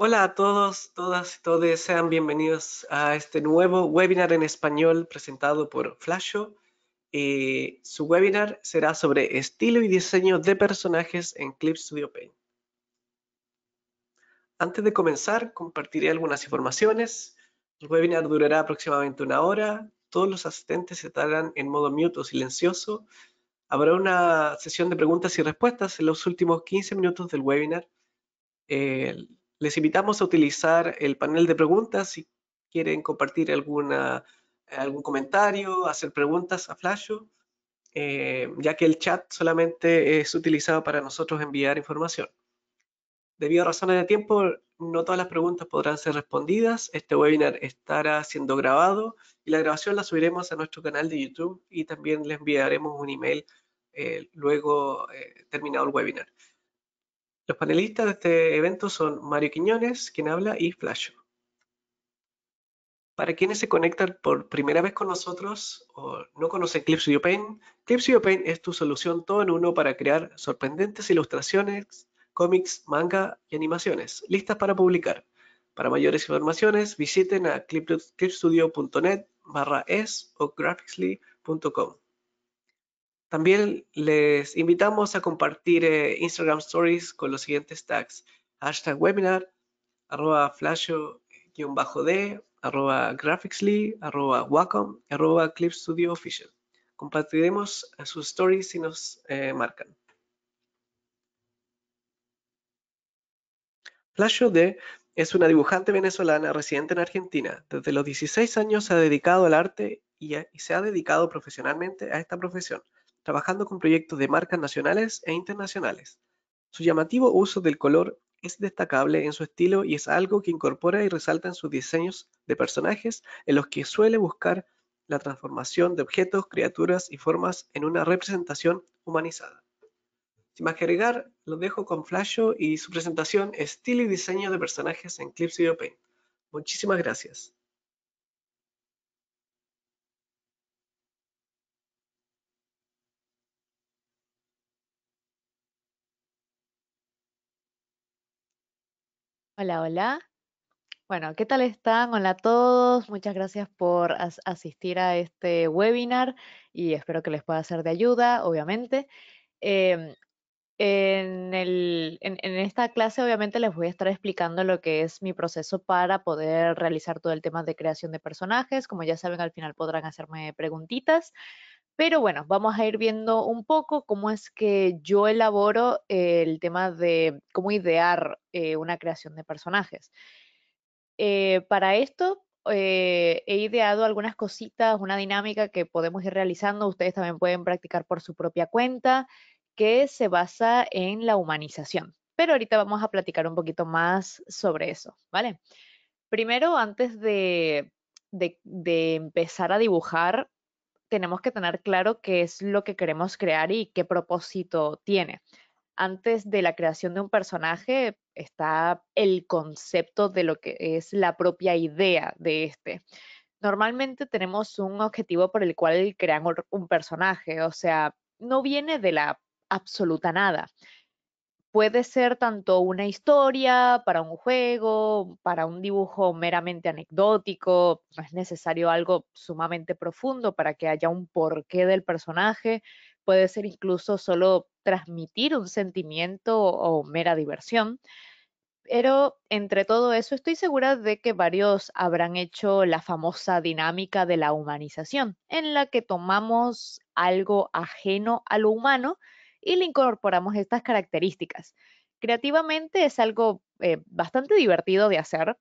Hola a todos, todas y todos, sean bienvenidos a este nuevo webinar en español presentado por Flasho. Eh, su webinar será sobre estilo y diseño de personajes en Clip Studio Paint. Antes de comenzar, compartiré algunas informaciones. El webinar durará aproximadamente una hora. Todos los asistentes estarán en modo mute o silencioso. Habrá una sesión de preguntas y respuestas en los últimos 15 minutos del webinar. Les invitamos a utilizar el panel de preguntas si quieren compartir algún comentario, hacer preguntas a Flasho, eh, ya que el chat solamente es utilizado para nosotros enviar información. Debido a razones de tiempo, no todas las preguntas podrán ser respondidas. Este webinar estará siendo grabado y la grabación la subiremos a nuestro canal de YouTube y también le enviaremos un email eh, luego eh, terminado el webinar. Los panelistas de este evento son Mario Quiñones, quien habla, y Flash. Para quienes se conectan por primera vez con nosotros o no conocen Clip Studio Paint, Studio Paint es tu solución todo en uno para crear sorprendentes ilustraciones, cómics, manga y animaciones, listas para publicar. Para mayores informaciones, visiten a clipstudio.net barra es o graphicsly.com. También les invitamos a compartir eh, Instagram Stories con los siguientes tags. Hashtag webinar, arroba flasho-d, arroba graphicsly, arroba wacom, arroba clip studio official. Compartiremos sus stories si nos eh, marcan. Flasho D es una dibujante venezolana residente en Argentina. Desde los 16 años se ha dedicado al arte y se ha dedicado profesionalmente a esta profesión trabajando con proyectos de marcas nacionales e internacionales. Su llamativo uso del color es destacable en su estilo y es algo que incorpora y resalta en sus diseños de personajes en los que suele buscar la transformación de objetos, criaturas y formas en una representación humanizada. Sin más que agregar, los dejo con Flasho y su presentación Estilo y diseño de personajes en Clip Studio Paint. Muchísimas gracias. Hola, hola. Bueno, ¿qué tal están? Hola a todos. Muchas gracias por asistir a este webinar y espero que les pueda ser de ayuda, obviamente. Em, en, el, en, esta clase, obviamente, les voy a estar explicando lo que es mi proceso para poder realizar todo el tema de creación de personajes. Como ya saben, al final podrán hacerme preguntitas. Pero bueno, vamos a ir viendo un poco cómo es que yo elaboro el tema de cómo idear eh, una creación de personajes. Eh, para esto eh, he ideado algunas cositas, una dinámica que podemos ir realizando, ustedes también pueden practicar por su propia cuenta, que se basa en la humanización. Pero ahorita vamos a platicar un poquito más sobre eso, ¿vale? Primero, antes de empezar a dibujar, tenemos que tener claro qué es lo que queremos crear y qué propósito tiene. Antes de la creación de un personaje está el concepto de lo que es la propia idea de este. Normalmente tenemos un objetivo por el cual crean un personaje, o sea, no viene de la absoluta nada puede ser tanto una historia para un juego, para un dibujo meramente anecdótico, no es necesario algo sumamente profundo para que haya un porqué del personaje, puede ser incluso solo transmitir un sentimiento o mera diversión. Pero entre todo eso estoy segura de que varios habrán hecho la famosa dinámica de la humanización, en la que tomamos algo ajeno a lo humano, y le incorporamos estas características. Creativamente es algo eh, bastante divertido de hacer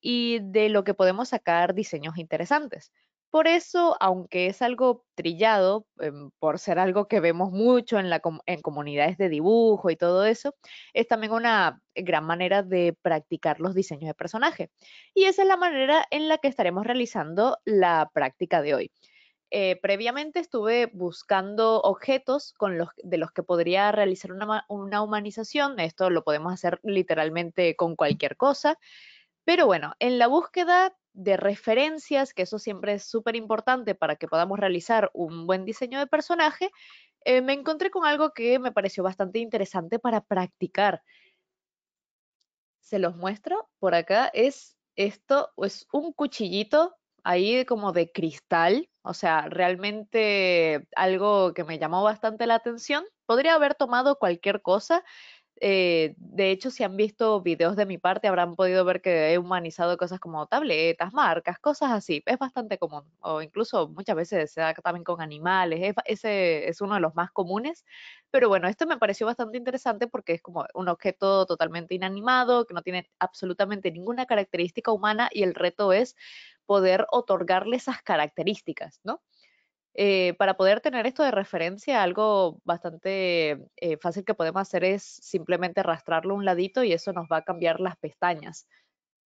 y de lo que podemos sacar diseños interesantes. Por eso, aunque es algo trillado, em, por ser algo que vemos mucho en, en comunidades de dibujo y todo eso, es también una gran manera de practicar los diseños de personaje. Y esa es la manera en la que estaremos realizando la práctica de hoy. Eh, previamente estuve buscando objetos de los que podría realizar una, humanización. Esto lo podemos hacer literalmente con cualquier cosa. Pero bueno, en la búsqueda de referencias, que eso siempre es súper importante para que podamos realizar un buen diseño de personaje, eh, me encontré con algo que me pareció bastante interesante para practicar. Se los muestro por acá. Es esto, es un cuchillito ahí como de cristal, o sea, realmente algo que me llamó bastante la atención. Podría haber tomado cualquier cosa, eh, de hecho, si han visto videos de mi parte, habrán podido ver que he humanizado cosas como tabletas, marcas, cosas así. Es bastante común. O incluso muchas veces se da también con animales. ese es uno de los más comunes. Pero bueno, esto me pareció bastante interesante porque es como un objeto totalmente inanimado, que no tiene absolutamente ninguna característica humana y el reto es poder otorgarle esas características, ¿no? Eh, para poder tener esto de referencia, algo bastante eh, fácil que podemos hacer es simplemente arrastrarlo un ladito y eso nos va a cambiar las pestañas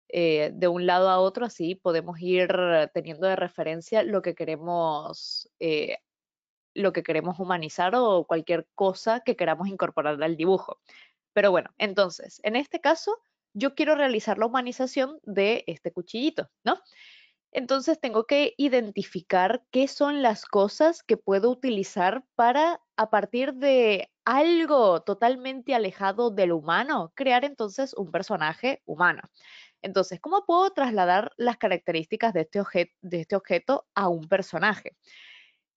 eh, de un lado a otro, así podemos ir teniendo de referencia lo que queremos. lo que queremos humanizar o cualquier cosa que queramos incorporar al dibujo. Pero bueno, entonces, en este caso, yo quiero realizar la humanización de este cuchillito, ¿no? Entonces tengo que identificar qué son las cosas que puedo utilizar para, a partir de algo totalmente alejado del humano, crear entonces un personaje humano. Entonces, ¿cómo puedo trasladar las características de este, este objeto, a un personaje?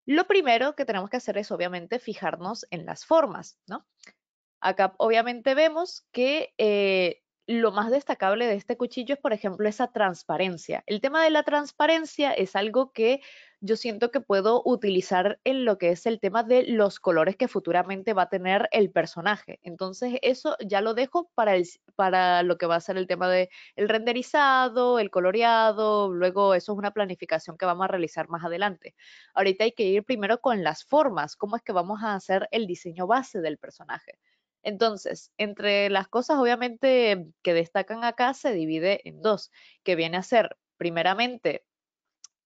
Lo primero que tenemos que hacer es obviamente fijarnos en las formas, ¿no? Acá obviamente vemos que eh, lo más destacable de este cuchillo es, por ejemplo, esa transparencia. El tema de la transparencia es algo que yo siento que puedo utilizar en lo que es el tema de los colores que futuramente va a tener el personaje. Entonces, eso ya lo dejo para, lo que va a ser el tema de el renderizado, el coloreado, luego eso es una planificación que vamos a realizar más adelante. Ahorita hay que ir primero con las formas, cómo es que vamos a hacer el diseño base del personaje. Entonces, entre las cosas obviamente que destacan acá se divide en dos, que viene a ser primeramente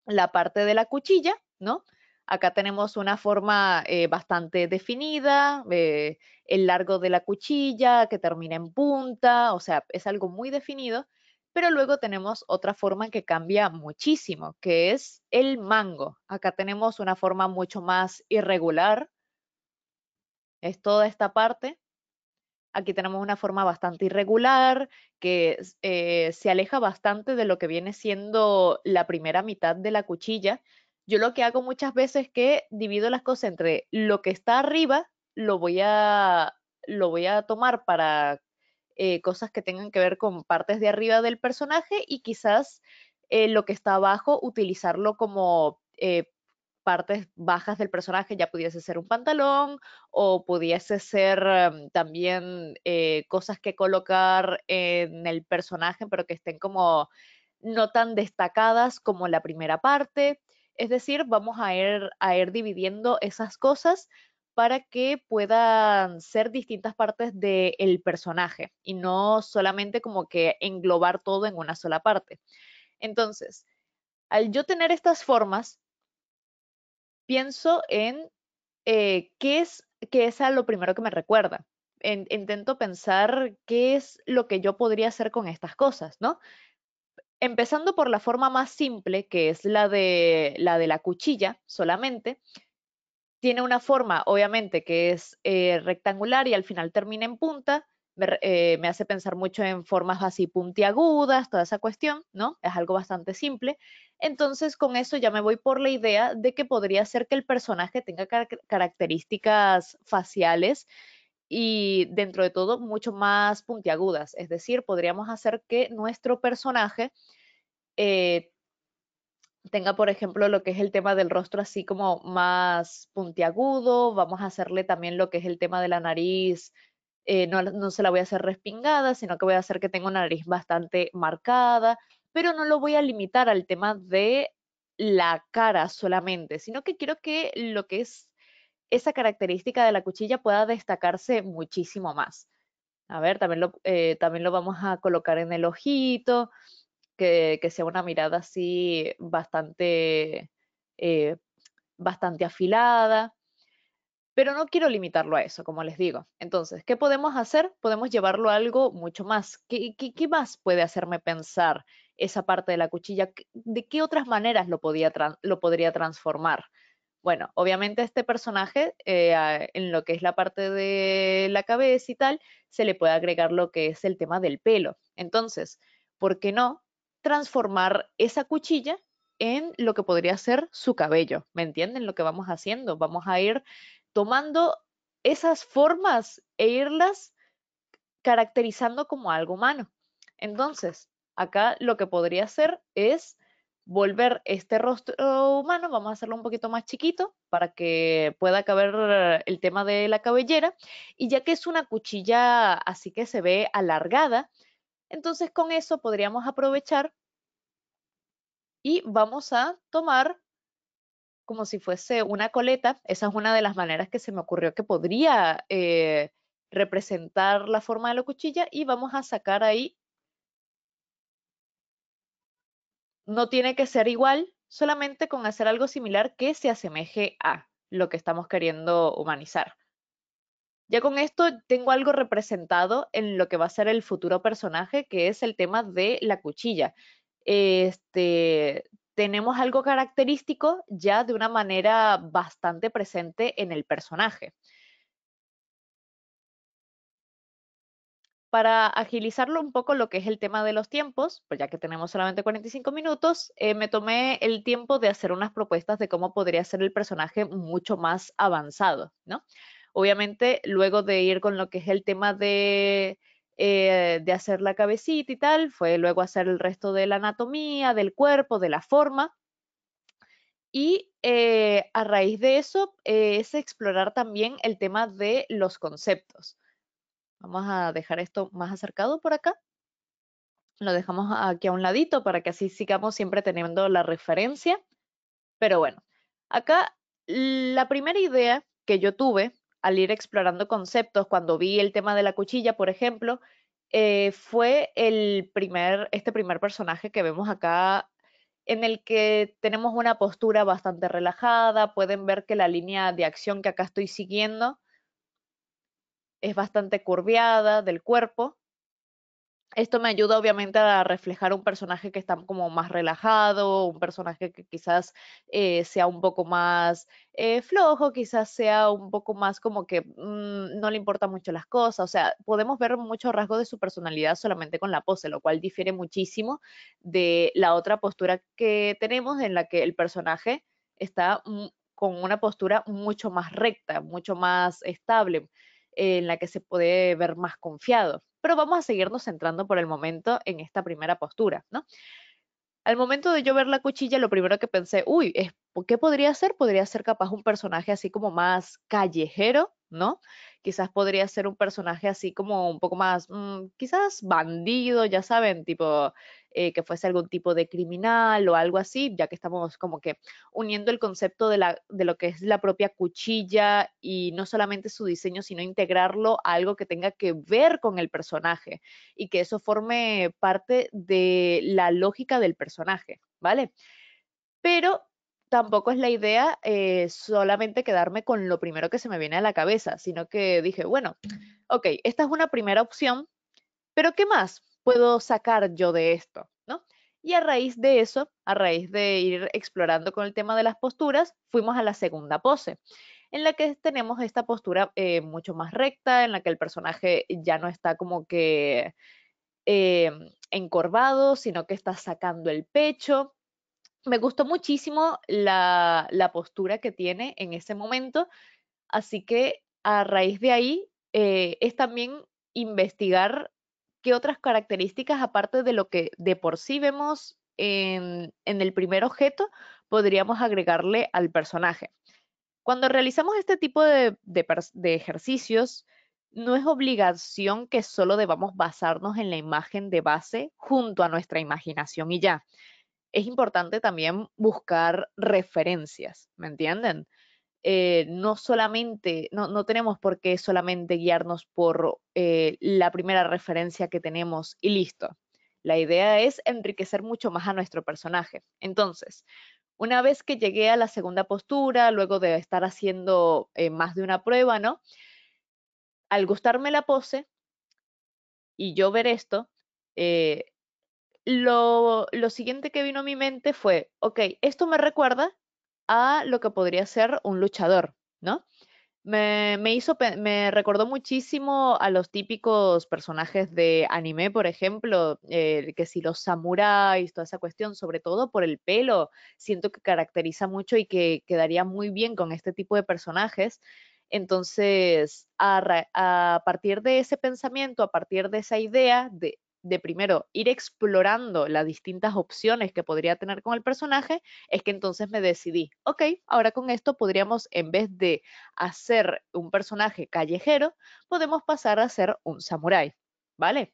la parte de la cuchilla, ¿no? Acá tenemos una forma eh, bastante definida, eh, el largo de la cuchilla que termina en punta, o sea, es algo muy definido, pero luego tenemos otra forma que cambia muchísimo, que es el mango. Acá tenemos una forma mucho más irregular, es toda esta parte, Aquí tenemos una forma bastante irregular que eh, se aleja bastante de lo que viene siendo la primera mitad de la cuchilla. Yo lo que hago muchas veces es que divido las cosas entre lo que está arriba, lo voy a, lo voy a tomar para eh, cosas que tengan que ver con partes de arriba del personaje y quizás eh, lo que está abajo utilizarlo como partes bajas del personaje, ya pudiese ser un pantalón o pudiese ser em, también eh, cosas que colocar en el personaje, pero que estén como no tan destacadas como la primera parte. Es decir, vamos a ir, a ir dividiendo esas cosas para que puedan ser distintas partes del personaje y no solamente como que englobar todo en una sola parte. Entonces, al yo tener estas formas, pienso en eh, qué, es, lo primero que me recuerda. intento pensar qué es lo que yo podría hacer con estas cosas, ¿no? Empezando por la forma más simple, que es la de la, de la cuchilla solamente, tiene una forma, obviamente, que es eh, rectangular y al final termina en punta, eh, me, hace pensar mucho en formas así puntiagudas, toda esa cuestión, ¿no? Es algo bastante simple. Entonces, con eso ya me voy por la idea de que podría ser que el personaje tenga características faciales y dentro de todo mucho más puntiagudas. Es decir, podríamos hacer que nuestro personaje eh, tenga, por ejemplo, lo que es el tema del rostro así como más puntiagudo, vamos a hacerle también lo que es el tema de la nariz eh, no, se la voy a hacer respingada, sino que voy a hacer que tenga una nariz bastante marcada, pero no lo voy a limitar al tema de la cara solamente, sino que quiero que lo que es esa característica de la cuchilla pueda destacarse muchísimo más. A ver, también lo, eh, también lo vamos a colocar en el ojito, que, sea una mirada así bastante, eh, bastante afilada pero no quiero limitarlo a eso, como les digo. Entonces, ¿qué podemos hacer? Podemos llevarlo a algo mucho más. ¿Qué, qué, más puede hacerme pensar esa parte de la cuchilla? ¿De qué otras maneras lo, podría transformar? Bueno, obviamente este personaje, eh, en lo que es la parte de la cabeza y tal, se le puede agregar lo que es el tema del pelo. Entonces, ¿por qué no transformar esa cuchilla en lo que podría ser su cabello? ¿Me entienden lo que vamos haciendo? Vamos a ir tomando esas formas e irlas caracterizando como algo humano. Entonces, acá lo que podría hacer es volver este rostro humano, vamos a hacerlo un poquito más chiquito para que pueda caber el tema de la cabellera. Y ya que es una cuchilla así que se ve alargada, entonces con eso podríamos aprovechar y vamos a tomar como si fuese una coleta. Esa es una de las maneras que se me ocurrió que podría eh, representar la forma de la cuchilla y vamos a sacar ahí. No tiene que ser igual, solamente con hacer algo similar que se asemeje a lo que estamos queriendo humanizar. Ya con esto tengo algo representado en lo que va a ser el futuro personaje, que es el tema de la cuchilla. Este, tenemos algo característico ya de una manera bastante presente en el personaje. Para agilizarlo un poco lo que es el tema de los tiempos, pues ya que tenemos solamente 45 minutos, eh, me tomé el tiempo de hacer unas propuestas de cómo podría ser el personaje mucho más avanzado, ¿no? Obviamente, luego de ir con lo que es el tema de eh, de hacer la cabecita y tal, fue luego hacer el resto de la anatomía, del cuerpo, de la forma. Y eh, a raíz de eso eh, es explorar también el tema de los conceptos. Vamos a dejar esto más acercado por acá. Lo dejamos aquí a un ladito para que así sigamos siempre teniendo la referencia. Pero bueno, acá la primera idea que yo tuve al ir explorando conceptos, cuando vi el tema de la cuchilla, por ejemplo, eh, fue el primer, este primer personaje que vemos acá en el que tenemos una postura bastante relajada, pueden ver que la línea de acción que acá estoy siguiendo es bastante curviada del cuerpo esto me ayuda obviamente a reflejar un personaje que está como más relajado, un personaje que quizás eh, sea un poco más eh, flojo, quizás sea un poco más como que mm, no le importan mucho las cosas. O sea, podemos ver mucho rasgos de su personalidad solamente con la pose, lo cual difiere muchísimo de la otra postura que tenemos en la que el personaje está con una postura mucho más recta, mucho más estable, en la que se puede ver más confiado pero vamos a seguirnos centrando por el momento en esta primera postura, ¿no? Al momento de yo ver la cuchilla, lo primero que pensé, uy, ¿qué podría ser? Podría ser capaz un personaje así como más callejero, ¿no? Quizás podría ser un personaje así como un poco más, mm, quizás bandido, ya saben, tipo eh, que fuese algún tipo de criminal o algo así, ya que estamos como que uniendo el concepto de, lo que es la propia cuchilla y no solamente su diseño, sino integrarlo a algo que tenga que ver con el personaje y que eso forme parte de la lógica del personaje, ¿vale? Pero tampoco es la idea eh, solamente quedarme con lo primero que se me viene a la cabeza, sino que dije, bueno, ok, esta es una primera opción, pero ¿qué más? puedo sacar yo de esto? ¿no? Y a raíz de eso, a raíz de ir explorando con el tema de las posturas, fuimos a la segunda pose, en la que tenemos esta postura eh, mucho más recta, en la que el personaje ya no está como que em, encorvado, sino que está sacando el pecho. Me gustó muchísimo la, postura que tiene en ese momento, así que a raíz de ahí eh, es también investigar ¿qué otras características, aparte de lo que de por sí vemos en, el primer objeto, podríamos agregarle al personaje? Cuando realizamos este tipo de, de ejercicios, no es obligación que solo debamos basarnos en la imagen de base junto a nuestra imaginación y ya. Es importante también buscar referencias, ¿me entienden? Eh, no solamente, no, tenemos por qué solamente guiarnos por eh, la primera referencia que tenemos y listo. La idea es enriquecer mucho más a nuestro personaje. Entonces, una vez que llegué a la segunda postura, luego de estar haciendo eh, más de una prueba, ¿no? Al gustarme la pose y yo ver esto, lo, lo siguiente que vino a mi mente fue, ok, esto me recuerda a lo que podría ser un luchador, ¿no? Me, hizo, me recordó muchísimo a los típicos personajes de anime, por ejemplo, que si los samuráis, toda esa cuestión, sobre todo por el pelo, siento que caracteriza mucho y que quedaría muy bien con este tipo de personajes. Entonces, a partir de ese pensamiento, a partir de esa idea, de, de primero ir explorando las distintas opciones que podría tener con el personaje, es que entonces me decidí, ok, ahora con esto podríamos, en vez de hacer un personaje callejero, podemos pasar a ser un samurai. ¿vale?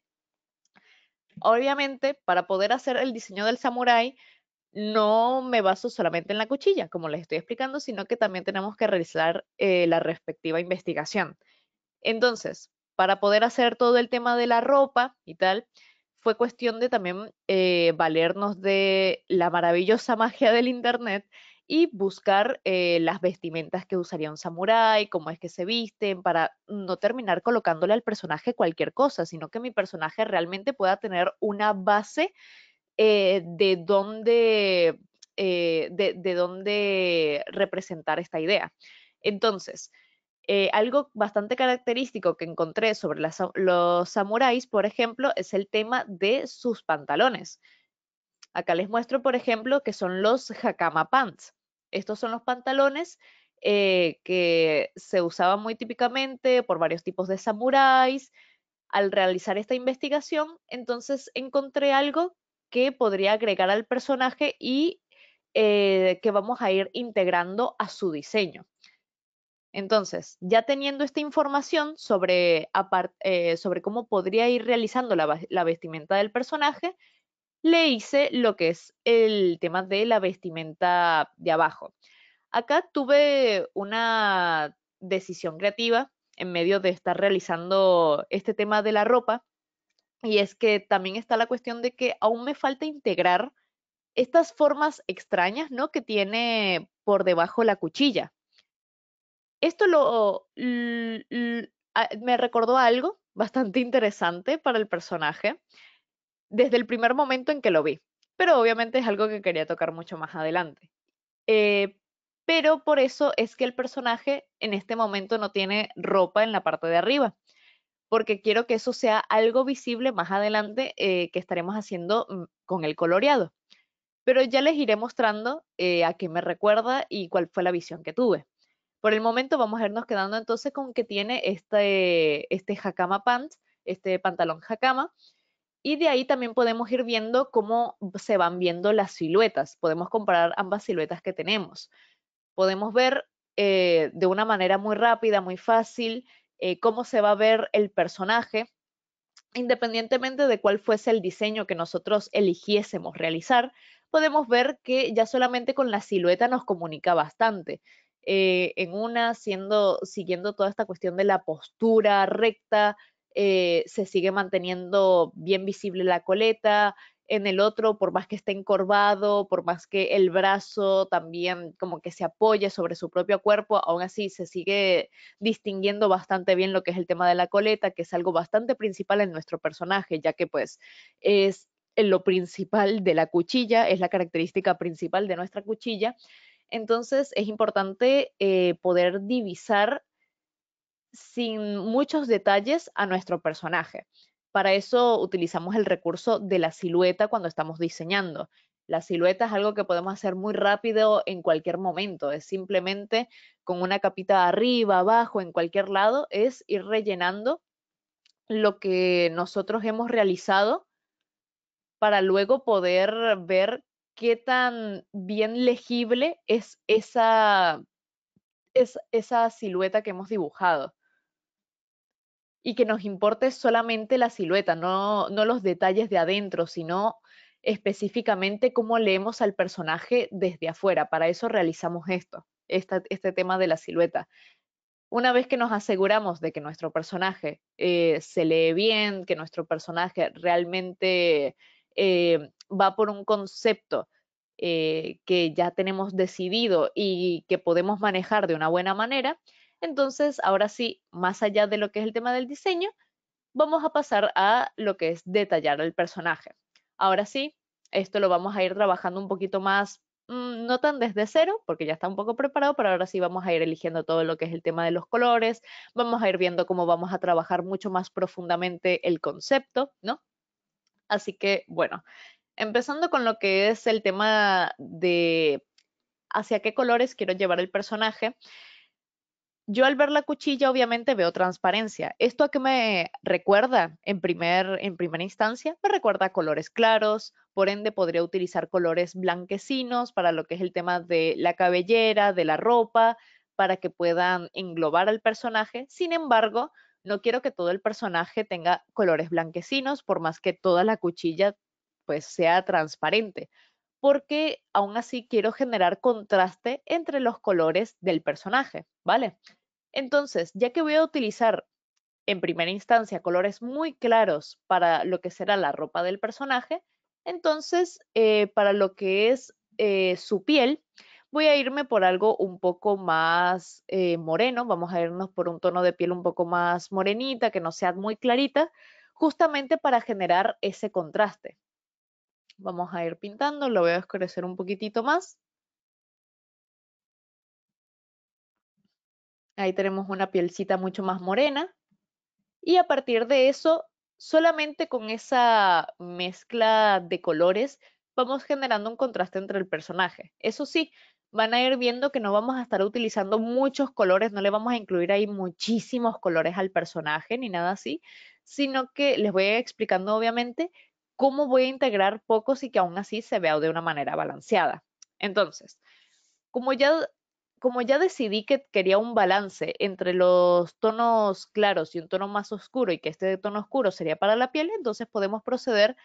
Obviamente, para poder hacer el diseño del samurai... no me baso solamente en la cuchilla, como les estoy explicando, sino que también tenemos que realizar eh, la respectiva investigación. Entonces, para poder hacer todo el tema de la ropa y tal, fue cuestión de también eh, valernos de la maravillosa magia del Internet y buscar eh, las vestimentas que usaría un samurái, cómo es que se visten, para no terminar colocándole al personaje cualquier cosa, sino que mi personaje realmente pueda tener una base eh, de dónde de dónde representar esta idea. Entonces, eh, algo bastante característico que encontré sobre los samuráis, por ejemplo, es el tema de sus pantalones. Acá les muestro, por ejemplo, que son los hakama pants. Estos son los pantalones eh, que se usaban muy típicamente por varios tipos de samuráis. Al realizar esta investigación, entonces encontré algo que podría agregar al personaje y eh, que vamos a ir integrando a su diseño. Entonces, ya teniendo esta información sobre, eh, sobre cómo podría ir realizando la, vestimenta del personaje, le hice lo que es el tema de la vestimenta de abajo. Acá tuve una decisión creativa en medio de estar realizando este tema de la ropa, y es que también está la cuestión de que aún me falta integrar estas formas extrañas, ¿no? Que tiene por debajo la cuchilla esto lo, me recordó algo bastante interesante para el personaje desde el primer momento en que lo vi, pero obviamente es algo que quería tocar mucho más adelante. Eh, pero por eso es que el personaje en este momento no tiene ropa en la parte de arriba, porque quiero que eso sea algo visible más adelante eh, que estaremos haciendo mm, con el coloreado. Pero ya les iré mostrando eh, a qué me recuerda y cuál fue la visión que tuve. Por el momento vamos a irnos quedando entonces con que tiene este, este jacama pant, este pantalón jacama, y de ahí también podemos ir viendo cómo se van viendo las siluetas. Podemos comparar ambas siluetas que tenemos. Podemos ver eh, de una manera muy rápida, muy fácil, eh, cómo se va a ver el personaje, independientemente de cuál fuese el diseño que nosotros eligiésemos realizar, podemos ver que ya solamente con la silueta nos comunica bastante. Eh, en una, siendo, siguiendo toda esta cuestión de la postura recta, eh, se sigue manteniendo bien visible la coleta, en el otro, por más que esté encorvado, por más que el brazo también como que se apoye sobre su propio cuerpo, aún así se sigue distinguiendo bastante bien lo que es el tema de la coleta, que es algo bastante principal en nuestro personaje, ya que pues es lo principal de la cuchilla, es la característica principal de nuestra cuchilla. Entonces es importante eh, poder divisar sin muchos detalles a nuestro personaje. Para eso utilizamos el recurso de la silueta cuando estamos diseñando. La silueta es algo que podemos hacer muy rápido en cualquier momento. Es simplemente con una capita arriba, abajo, en cualquier lado, es ir rellenando lo que nosotros hemos realizado para luego poder ver qué tan bien legible es esa, es esa silueta que hemos dibujado. Y que nos importe solamente la silueta, no, no los detalles de adentro, sino específicamente cómo leemos al personaje desde afuera. Para eso realizamos esto, este tema de la silueta. Una vez que nos aseguramos de que nuestro personaje eh, se lee bien, que nuestro personaje realmente eh, va por un concepto eh, que ya tenemos decidido y que podemos manejar de una buena manera, entonces ahora sí, más allá de lo que es el tema del diseño, vamos a pasar a lo que es detallar el personaje. Ahora sí, esto lo vamos a ir trabajando un poquito más, mm, no tan desde cero, porque ya está un poco preparado, pero ahora sí vamos a ir eligiendo todo lo que es el tema de los colores, vamos a ir viendo cómo vamos a trabajar mucho más profundamente el concepto, ¿no? Así que, bueno, empezando con lo que es el tema de hacia qué colores quiero llevar el personaje. Yo al ver la cuchilla obviamente veo transparencia. ¿Esto a qué me recuerda en, primer, en primera instancia? Me recuerda a colores claros, por ende podría utilizar colores blanquecinos para lo que es el tema de la cabellera, de la ropa, para que puedan englobar al personaje. Sin embargo, no quiero que todo el personaje tenga colores blanquecinos, por más que toda la cuchilla pues sea transparente, porque aún así quiero generar contraste entre los colores del personaje, ¿vale? Entonces, ya que voy a utilizar en primera instancia colores muy claros para lo que será la ropa del personaje, entonces eh, para lo que es eh, su piel, voy a irme por algo un poco más eh, moreno, vamos a irnos por un tono de piel un poco más morenita, que no sea muy clarita, justamente para generar ese contraste. Vamos a ir pintando, lo voy a oscurecer un poquitito más. Ahí tenemos una pielcita mucho más morena. Y a partir de eso, solamente con esa mezcla de colores, vamos generando un contraste entre el personaje. Eso sí, van a ir viendo que no vamos a estar utilizando muchos colores, no le vamos a incluir ahí muchísimos colores al personaje ni nada así, sino que les voy a explicando obviamente cómo voy a integrar pocos y que aún así se vea de una manera balanceada. Entonces, como ya, como ya decidí que quería un balance entre los tonos claros y un tono más oscuro y que este tono oscuro sería para la piel, entonces podemos proceder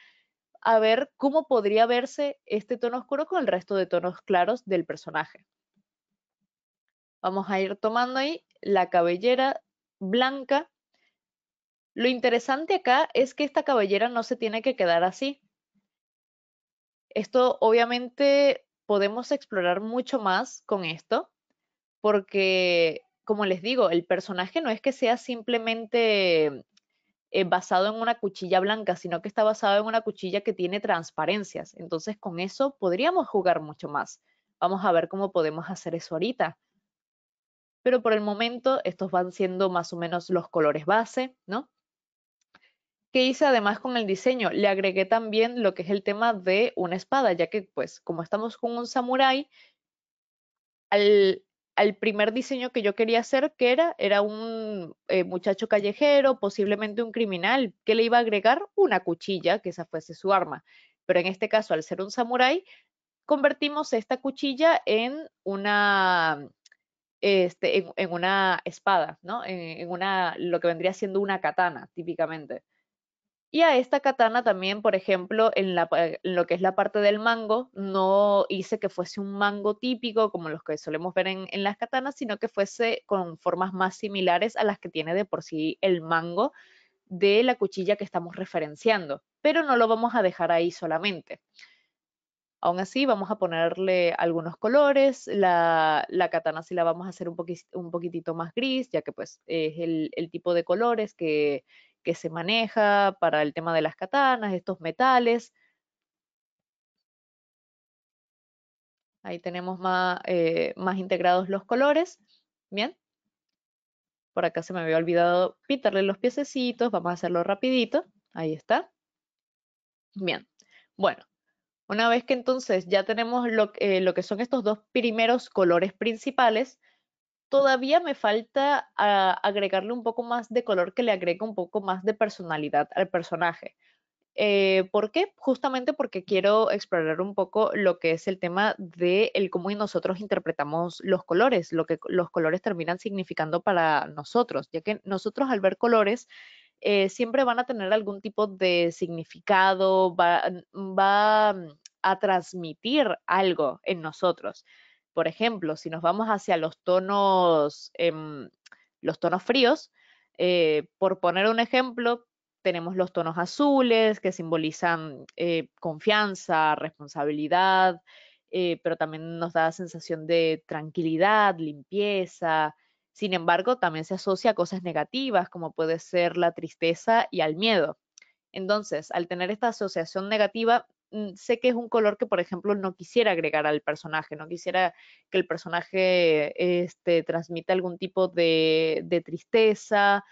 a ver cómo podría verse este tono oscuro con el resto de tonos claros del personaje. Vamos a ir tomando ahí la cabellera blanca. Lo interesante acá es que esta cabellera no se tiene que quedar así. Esto obviamente podemos explorar mucho más con esto, porque como les digo, el personaje no es que sea simplemente eh, basado en una cuchilla blanca, sino que está basado en una cuchilla que tiene transparencias. Entonces, con eso podríamos jugar mucho más. Vamos a ver cómo podemos hacer eso ahorita. Pero por el momento, estos van siendo más o menos los colores base, ¿no? ¿Qué hice además con el diseño? Le agregué también lo que es el tema de una espada, ya que pues como estamos con un samurái, al al primer diseño que yo quería hacer, que era, un eh, muchacho callejero, posiblemente un criminal, que le iba a agregar una cuchilla, que esa fuese su arma. Pero en este caso, al ser un samurái, convertimos esta cuchilla en una, este, espada, ¿no? Eh, en, una, lo que vendría siendo una katana, típicamente. Y a esta katana también, por ejemplo, en, lo que es la parte del mango, no hice que fuese un mango típico como los que solemos ver en, las katanas, sino que fuese con formas más similares a las que tiene de por sí el mango de la cuchilla que estamos referenciando. Pero no lo vamos a dejar ahí solamente. Aún así, vamos a ponerle algunos colores. La, katana sí la vamos a hacer un, un poquitito más gris, ya que pues es el tipo de colores que que se maneja para el tema de las katanas, estos metales. Ahí tenemos más, eh, más integrados los colores. Bien. Por acá se me había olvidado pintarle los piececitos. Vamos a hacerlo rapidito. Ahí está. Bien. Bueno, una vez que entonces ya tenemos lo, eh, lo que son estos dos primeros colores principales, todavía me falta ah, agregarle un poco más de color que le agregue un poco más de personalidad al personaje. Eh, ¿Por qué? Justamente porque quiero explorar un poco lo que es el tema de el cómo nosotros interpretamos los colores, lo que los colores terminan significando para nosotros, ya que nosotros al ver colores eh, siempre van a tener algún tipo de significado, va a transmitir algo en nosotros. Por ejemplo, si nos vamos hacia los tonos, em, los tonos fríos, eh, por poner un ejemplo, tenemos los tonos azules que simbolizan eh, confianza, responsabilidad, eh, pero también nos da sensación de tranquilidad, limpieza. Sin embargo, también se asocia a cosas negativas como puede ser la tristeza y al miedo. Entonces, al tener esta asociación negativa, Mm, sé que es un color que, por ejemplo, no quisiera agregar al personaje, no quisiera que el personaje este, transmita algún tipo de, tristeza,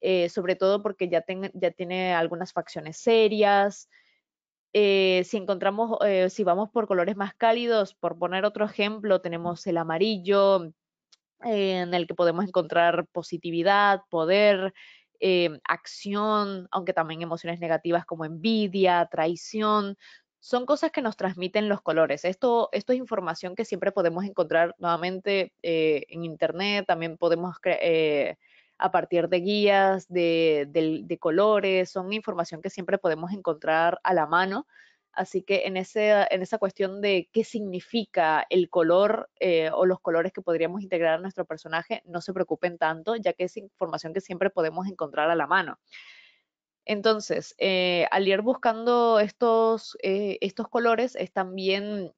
eh, sobre todo porque ya, ya tiene algunas facciones serias. Eh, si encontramos, eh, si vamos por colores más cálidos, por poner otro ejemplo, tenemos el amarillo, en el que podemos encontrar positividad, poder, em, acción, aunque también emociones negativas como envidia, traición son cosas que nos transmiten los colores. Esto, esto es información que siempre podemos encontrar nuevamente eh, en Internet, también podemos eh, a partir de guías, de, colores, son información que siempre podemos encontrar a la mano. Así que en, esa cuestión de qué significa el color eh, o los colores que podríamos integrar a nuestro personaje, no se preocupen tanto, ya que es información que siempre podemos encontrar a la mano. Entonces, eh, al ir buscando estos, eh, estos colores, es también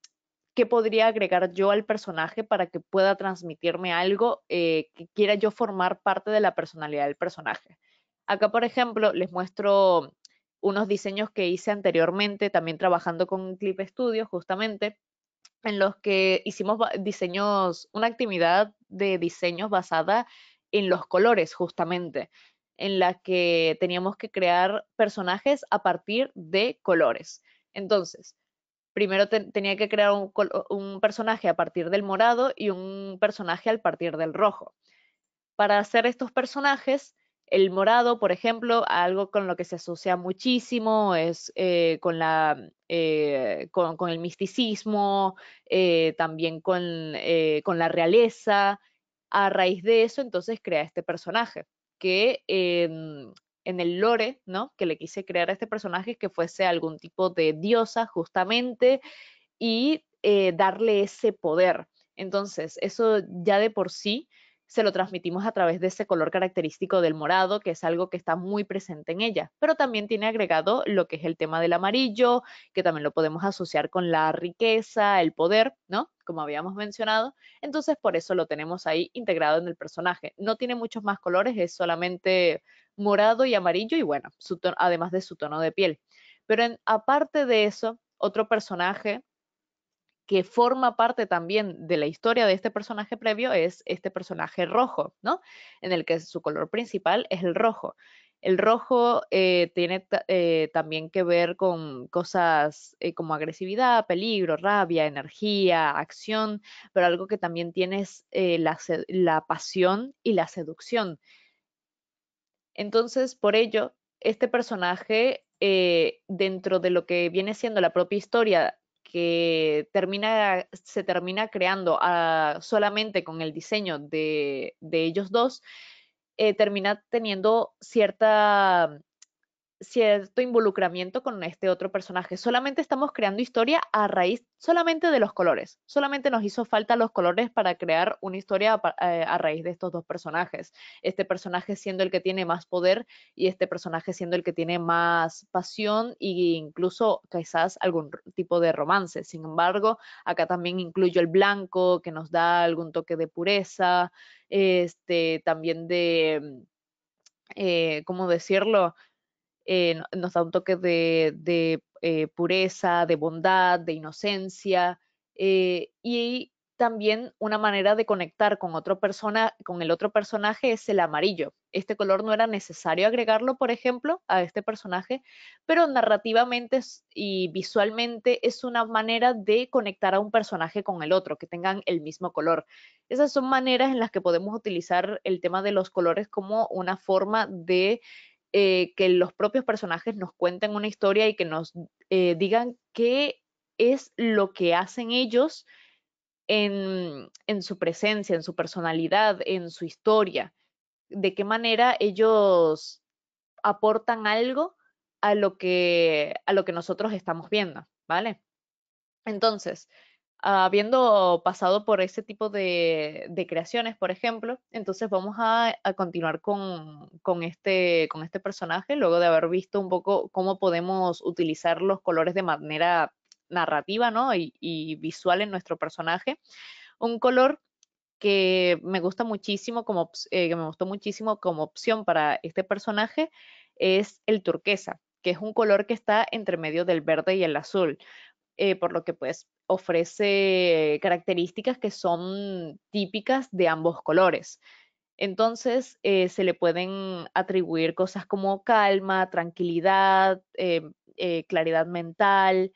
qué podría agregar yo al personaje para que pueda transmitirme algo eh, que quiera yo formar parte de la personalidad del personaje. Acá, por ejemplo, les muestro unos diseños que hice anteriormente, también trabajando con Clip Studio, justamente, en los que hicimos diseños, una actividad de diseños basada en los colores, justamente en la que teníamos que crear personajes a partir de colores. Entonces, primero tenía que crear un, personaje a partir del morado y un personaje a partir del rojo. Para hacer estos personajes, el morado, por ejemplo, algo con lo que se asocia muchísimo es eh, con, la, eh, con, el misticismo, eh, también con, con la realeza. A raíz de eso, entonces crea este personaje que em, en el lore, ¿no? Que le quise crear a este personaje que fuese algún tipo de diosa justamente y eh, darle ese poder. Entonces, eso ya de por sí se lo transmitimos a través de ese color característico del morado, que es algo que está muy presente en ella, pero también tiene agregado lo que es el tema del amarillo, que también lo podemos asociar con la riqueza, el poder, ¿no? Como habíamos mencionado, entonces por eso lo tenemos ahí integrado en el personaje. No tiene muchos más colores, es solamente morado y amarillo y bueno, además de su tono de piel. Pero aparte de eso, otro personaje que forma parte también de la historia de este personaje previo es este personaje rojo, ¿no? En el que su color principal es el rojo. El rojo eh, tiene eh, también que ver con cosas eh, como agresividad, peligro, rabia, energía, acción, pero algo que también tiene la, la pasión y la seducción. Entonces, por ello, este personaje dentro de lo que viene siendo la propia historia que termina, se termina creando ah, solamente con el diseño de, de ellos dos, eh, termina teniendo cierta cierto involucramiento con este otro personaje. Solamente estamos creando historia a raíz solamente de los colores. Solamente nos hizo falta los colores para crear una historia eh, a, raíz de estos dos personajes. Este personaje siendo el que tiene más poder y este personaje siendo el que tiene más pasión e incluso quizás algún tipo de romance. Sin embargo, acá también incluyo el blanco que nos da algún toque de pureza, este, también de, mm, eh, ¿cómo decirlo? Eh, nos da un toque de, eh, pureza, de bondad, de inocencia eh, y también una manera de conectar con, otro persona, con el otro personaje es el amarillo. Este color no era necesario agregarlo, por ejemplo, a este personaje, pero narrativamente y visualmente es una manera de conectar a un personaje con el otro, que tengan el mismo color. Esas son maneras en las que podemos utilizar el tema de los colores como una forma de eh, que los propios personajes nos cuenten una historia y que nos eh, digan qué es lo que hacen ellos en, en, su presencia, en su personalidad, en su historia, de qué manera ellos aportan algo a lo que, a lo que nosotros estamos viendo, ¿vale? Entonces, Ah, habiendo pasado por ese tipo de, creaciones, por ejemplo, entonces vamos a, continuar este, con, este, personaje, luego de haber visto un poco cómo podemos utilizar los colores de manera narrativa y, visual en nuestro personaje. Un color que me gusta muchísimo eh, que me gustó muchísimo como opción para este personaje es el turquesa que es un color que está entre medio del verde y el azul. Eh, por lo que pues ofrece características que son típicas de ambos colores. Entonces eh, se le pueden atribuir cosas como calma, tranquilidad, eh, claridad mental,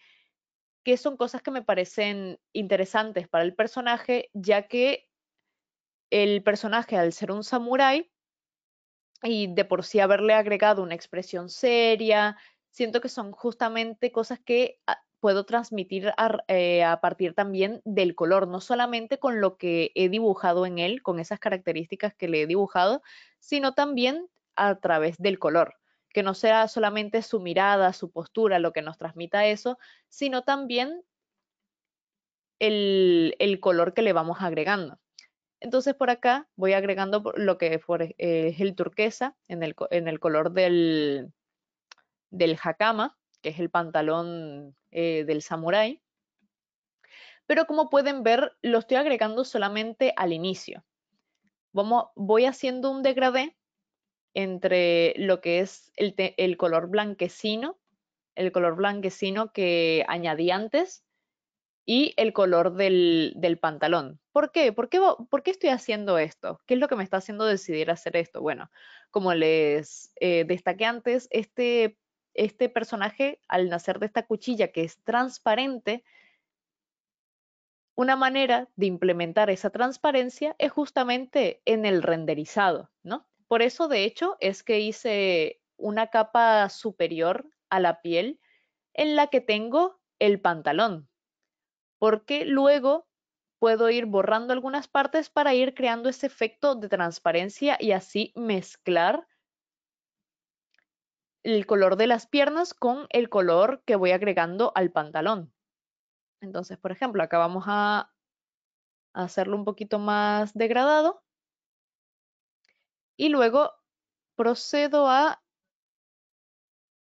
que son cosas que me parecen interesantes para el personaje, ya que el personaje al ser un samurái y de por sí haberle agregado una expresión seria, siento que son justamente cosas que ah, puedo transmitir eh, a, partir también del color, no solamente con lo que he dibujado en él, con esas características que le he dibujado, sino también a través del color, que no sea solamente su mirada, su postura, lo que nos transmita eso, sino también el, el color que le vamos agregando. Entonces por acá voy agregando lo que eh, es el turquesa en el, en el color del, del jacama, que es el pantalón eh, del samurái. Pero como pueden ver, lo estoy agregando solamente al inicio. Vamos, voy haciendo un degradé entre lo que es el, color blanquecino, el color blanquecino que añadí antes y el color del, del pantalón. ¿Por qué? ¿Por qué? ¿Por qué estoy haciendo esto? ¿Qué es lo que me está haciendo decidir hacer esto? Bueno, como les eh, destaqué antes, este este personaje, al nacer de esta cuchilla que es transparente, una manera de implementar esa transparencia es justamente en el renderizado, ¿no? Por eso, de hecho, es que hice una capa superior a la piel en la que tengo el pantalón, porque luego puedo ir borrando algunas partes para ir creando ese efecto de transparencia y así mezclar el color de las piernas con el color que voy agregando al pantalón. Entonces, por ejemplo, acá vamos a hacerlo un poquito más degradado. Y luego procedo a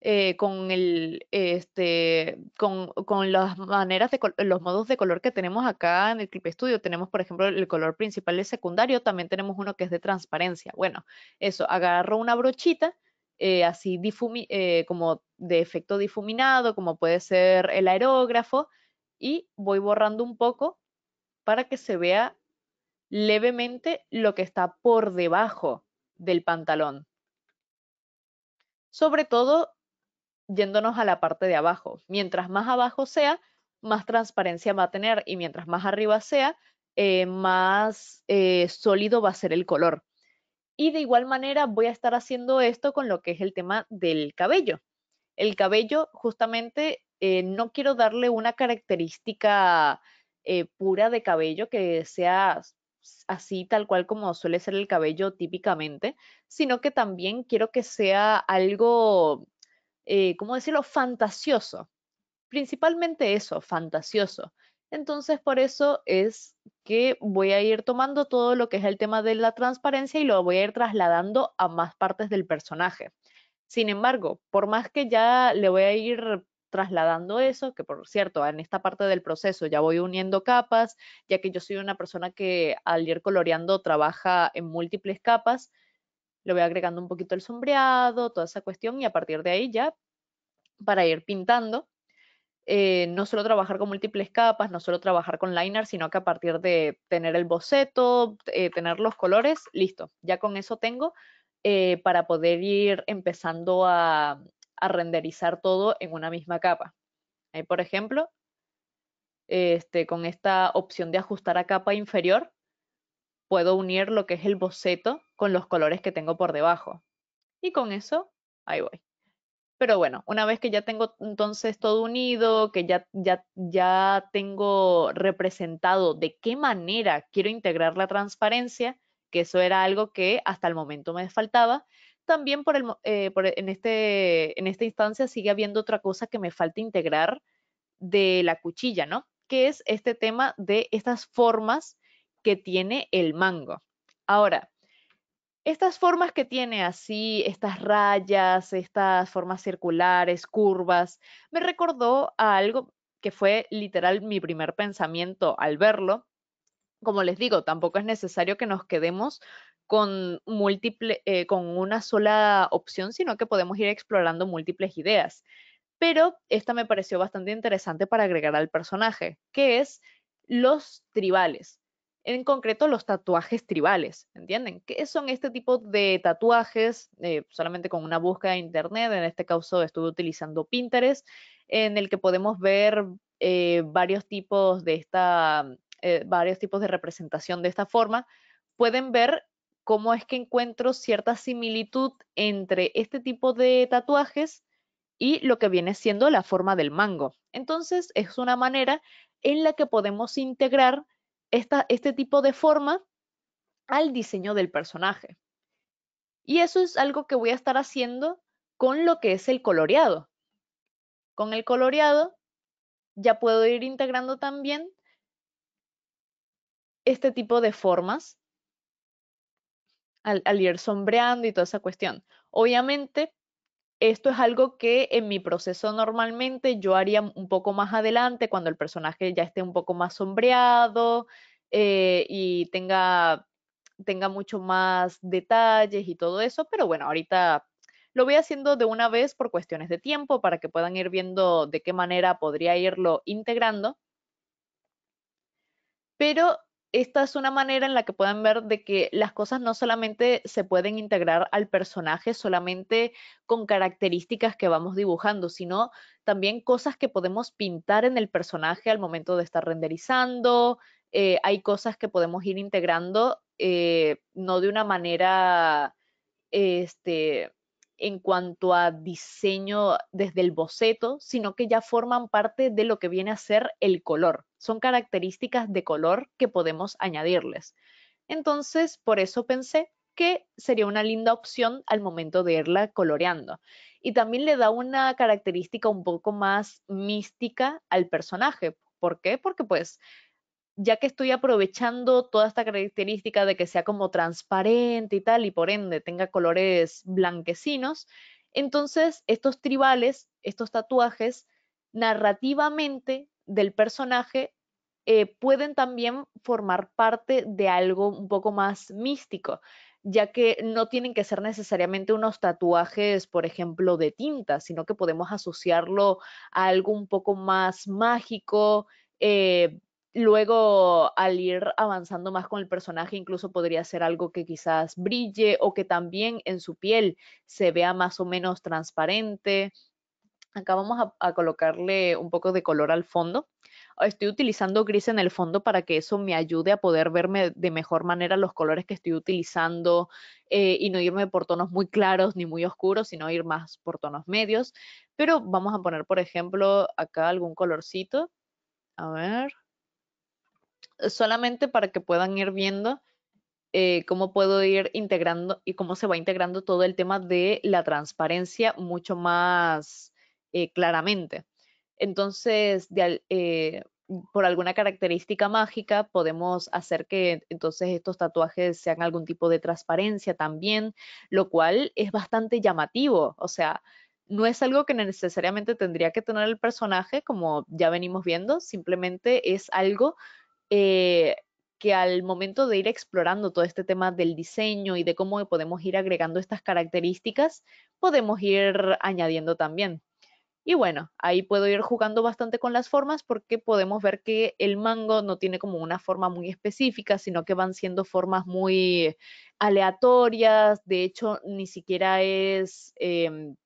eh, con, el, este, con, con, las maneras de los modos de color que tenemos acá en el Clip Studio. Tenemos, por ejemplo, el color principal y secundario. También tenemos uno que es de transparencia. Bueno, eso, agarro una brochita eh, así eh, como de efecto difuminado, como puede ser el aerógrafo, y voy borrando un poco para que se vea levemente lo que está por debajo del pantalón. Sobre todo yéndonos a la parte de abajo. Mientras más abajo sea, más transparencia va a tener y mientras más arriba sea, eh, más sólido va a ser el color. Y de igual manera voy a estar haciendo esto con lo que es el tema del cabello. El cabello justamente eh, no quiero darle una característica eh, pura de cabello que sea así tal cual como suele ser el cabello típicamente, sino que también quiero que sea algo, eh, ¿cómo decirlo?, fantasioso. Principalmente eso, fantasioso. Entonces, por eso es que voy a ir tomando todo lo que es el tema de la transparencia y lo voy a ir trasladando a más partes del personaje. Sin embargo, por más que ya le voy a ir trasladando eso, que por cierto, en esta parte del proceso ya voy uniendo capas, ya que yo soy una persona que al ir coloreando trabaja en múltiples capas, le voy agregando un poquito el sombreado, toda esa cuestión y a partir de ahí ya para ir pintando eh, no solo trabajar con múltiples capas, no solo trabajar con liner, sino que a partir de tener el boceto, eh, tener los colores, listo, ya con eso tengo eh, para poder ir empezando a, renderizar todo en una misma capa. Ahí, por ejemplo, este, con esta opción de ajustar a capa inferior, puedo unir lo que es el boceto con los colores que tengo por debajo. Y con eso, ahí voy. Pero bueno, una vez que ya tengo entonces todo unido, que ya, ya, ya tengo representado de qué manera quiero integrar la transparencia, que eso era algo que hasta el momento me faltaba, también por el, eh, en, este, en esta instancia sigue habiendo otra cosa que me falta integrar de la cuchilla, ¿no? Que es este tema de estas formas que tiene el mango. Ahora, estas formas que tiene así, estas rayas, estas formas circulares, curvas, me recordó a algo que fue literal mi primer pensamiento al verlo. Como les digo, tampoco es necesario que nos quedemos con eh, con una sola opción, sino que podemos ir explorando múltiples ideas. Pero esta me pareció bastante interesante para agregar al personaje, que es los tribales en concreto los tatuajes tribales, ¿entienden? ¿Qué son este tipo de tatuajes? Eh, solamente con una búsqueda de internet, en este caso estuve utilizando Pinterest, en el que podemos ver eh, varios tipos de esta, eh, varios tipos de representación de esta forma. Pueden ver cómo es que encuentro cierta similitud entre este tipo de tatuajes y lo que viene siendo la forma del mango. Entonces, es una manera en la que podemos integrar este tipo de forma al diseño del personaje. Y eso es algo que voy a estar haciendo con lo que es el coloreado. Con el coloreado ya puedo ir integrando también este tipo de formas al, al ir sombreando y toda esa cuestión. Obviamente, esto es algo que en mi proceso normalmente yo haría un poco más adelante, cuando el personaje ya esté un poco más sombreado eh, y tenga, tenga mucho más detalles y todo eso, pero bueno, ahorita lo voy haciendo de una vez por cuestiones de tiempo para que puedan ir viendo de qué manera podría irlo integrando. Pero esta es una manera en la que pueden ver de que las cosas no solamente se pueden integrar al personaje solamente con características que vamos dibujando, sino también cosas que podemos pintar en el personaje al momento de estar renderizando. Eh, hay cosas que podemos ir integrando, eh, no de una manera este, en cuanto a diseño desde el boceto, sino que ya forman parte de lo que viene a ser el color. Son características de color que podemos añadirles. Entonces, por eso pensé que sería una linda opción al momento de irla coloreando. Y también le da una característica un poco más mística al personaje. ¿Por qué? Porque pues ya que estoy aprovechando toda esta característica de que sea como transparente y tal, y por ende tenga colores blanquecinos, entonces estos tribales, estos tatuajes, narrativamente del personaje, eh, pueden también formar parte de algo un poco más místico ya que no tienen que ser necesariamente unos tatuajes, por ejemplo, de tinta, sino que podemos asociarlo a algo un poco más mágico, eh, luego al ir avanzando más con el personaje, incluso podría ser algo que quizás brille o que también en su piel se vea más o menos transparente. Acá vamos a, colocarle un poco de color al fondo. Estoy utilizando gris en el fondo para que eso me ayude a poder verme de mejor manera los colores que estoy utilizando eh, y no irme por tonos muy claros ni muy oscuros, sino ir más por tonos medios. Pero vamos a poner, por ejemplo, acá algún colorcito. A ver solamente para que puedan ir viendo eh, cómo puedo ir integrando y cómo se va integrando todo el tema de la transparencia mucho más eh, claramente. Entonces, eh, por alguna característica mágica podemos hacer que entonces estos tatuajes sean algún tipo de transparencia también, lo cual es bastante llamativo, o sea, no es algo que necesariamente tendría que tener el personaje, como ya venimos viendo, simplemente es algo eh, que al momento de ir explorando todo este tema del diseño y de cómo podemos ir agregando estas características, podemos ir añadiendo también. Y bueno, ahí puedo ir jugando bastante con las formas porque podemos ver que el mango no tiene como una forma muy específica, sino que van siendo formas muy aleatorias. De hecho, ni siquiera es, em,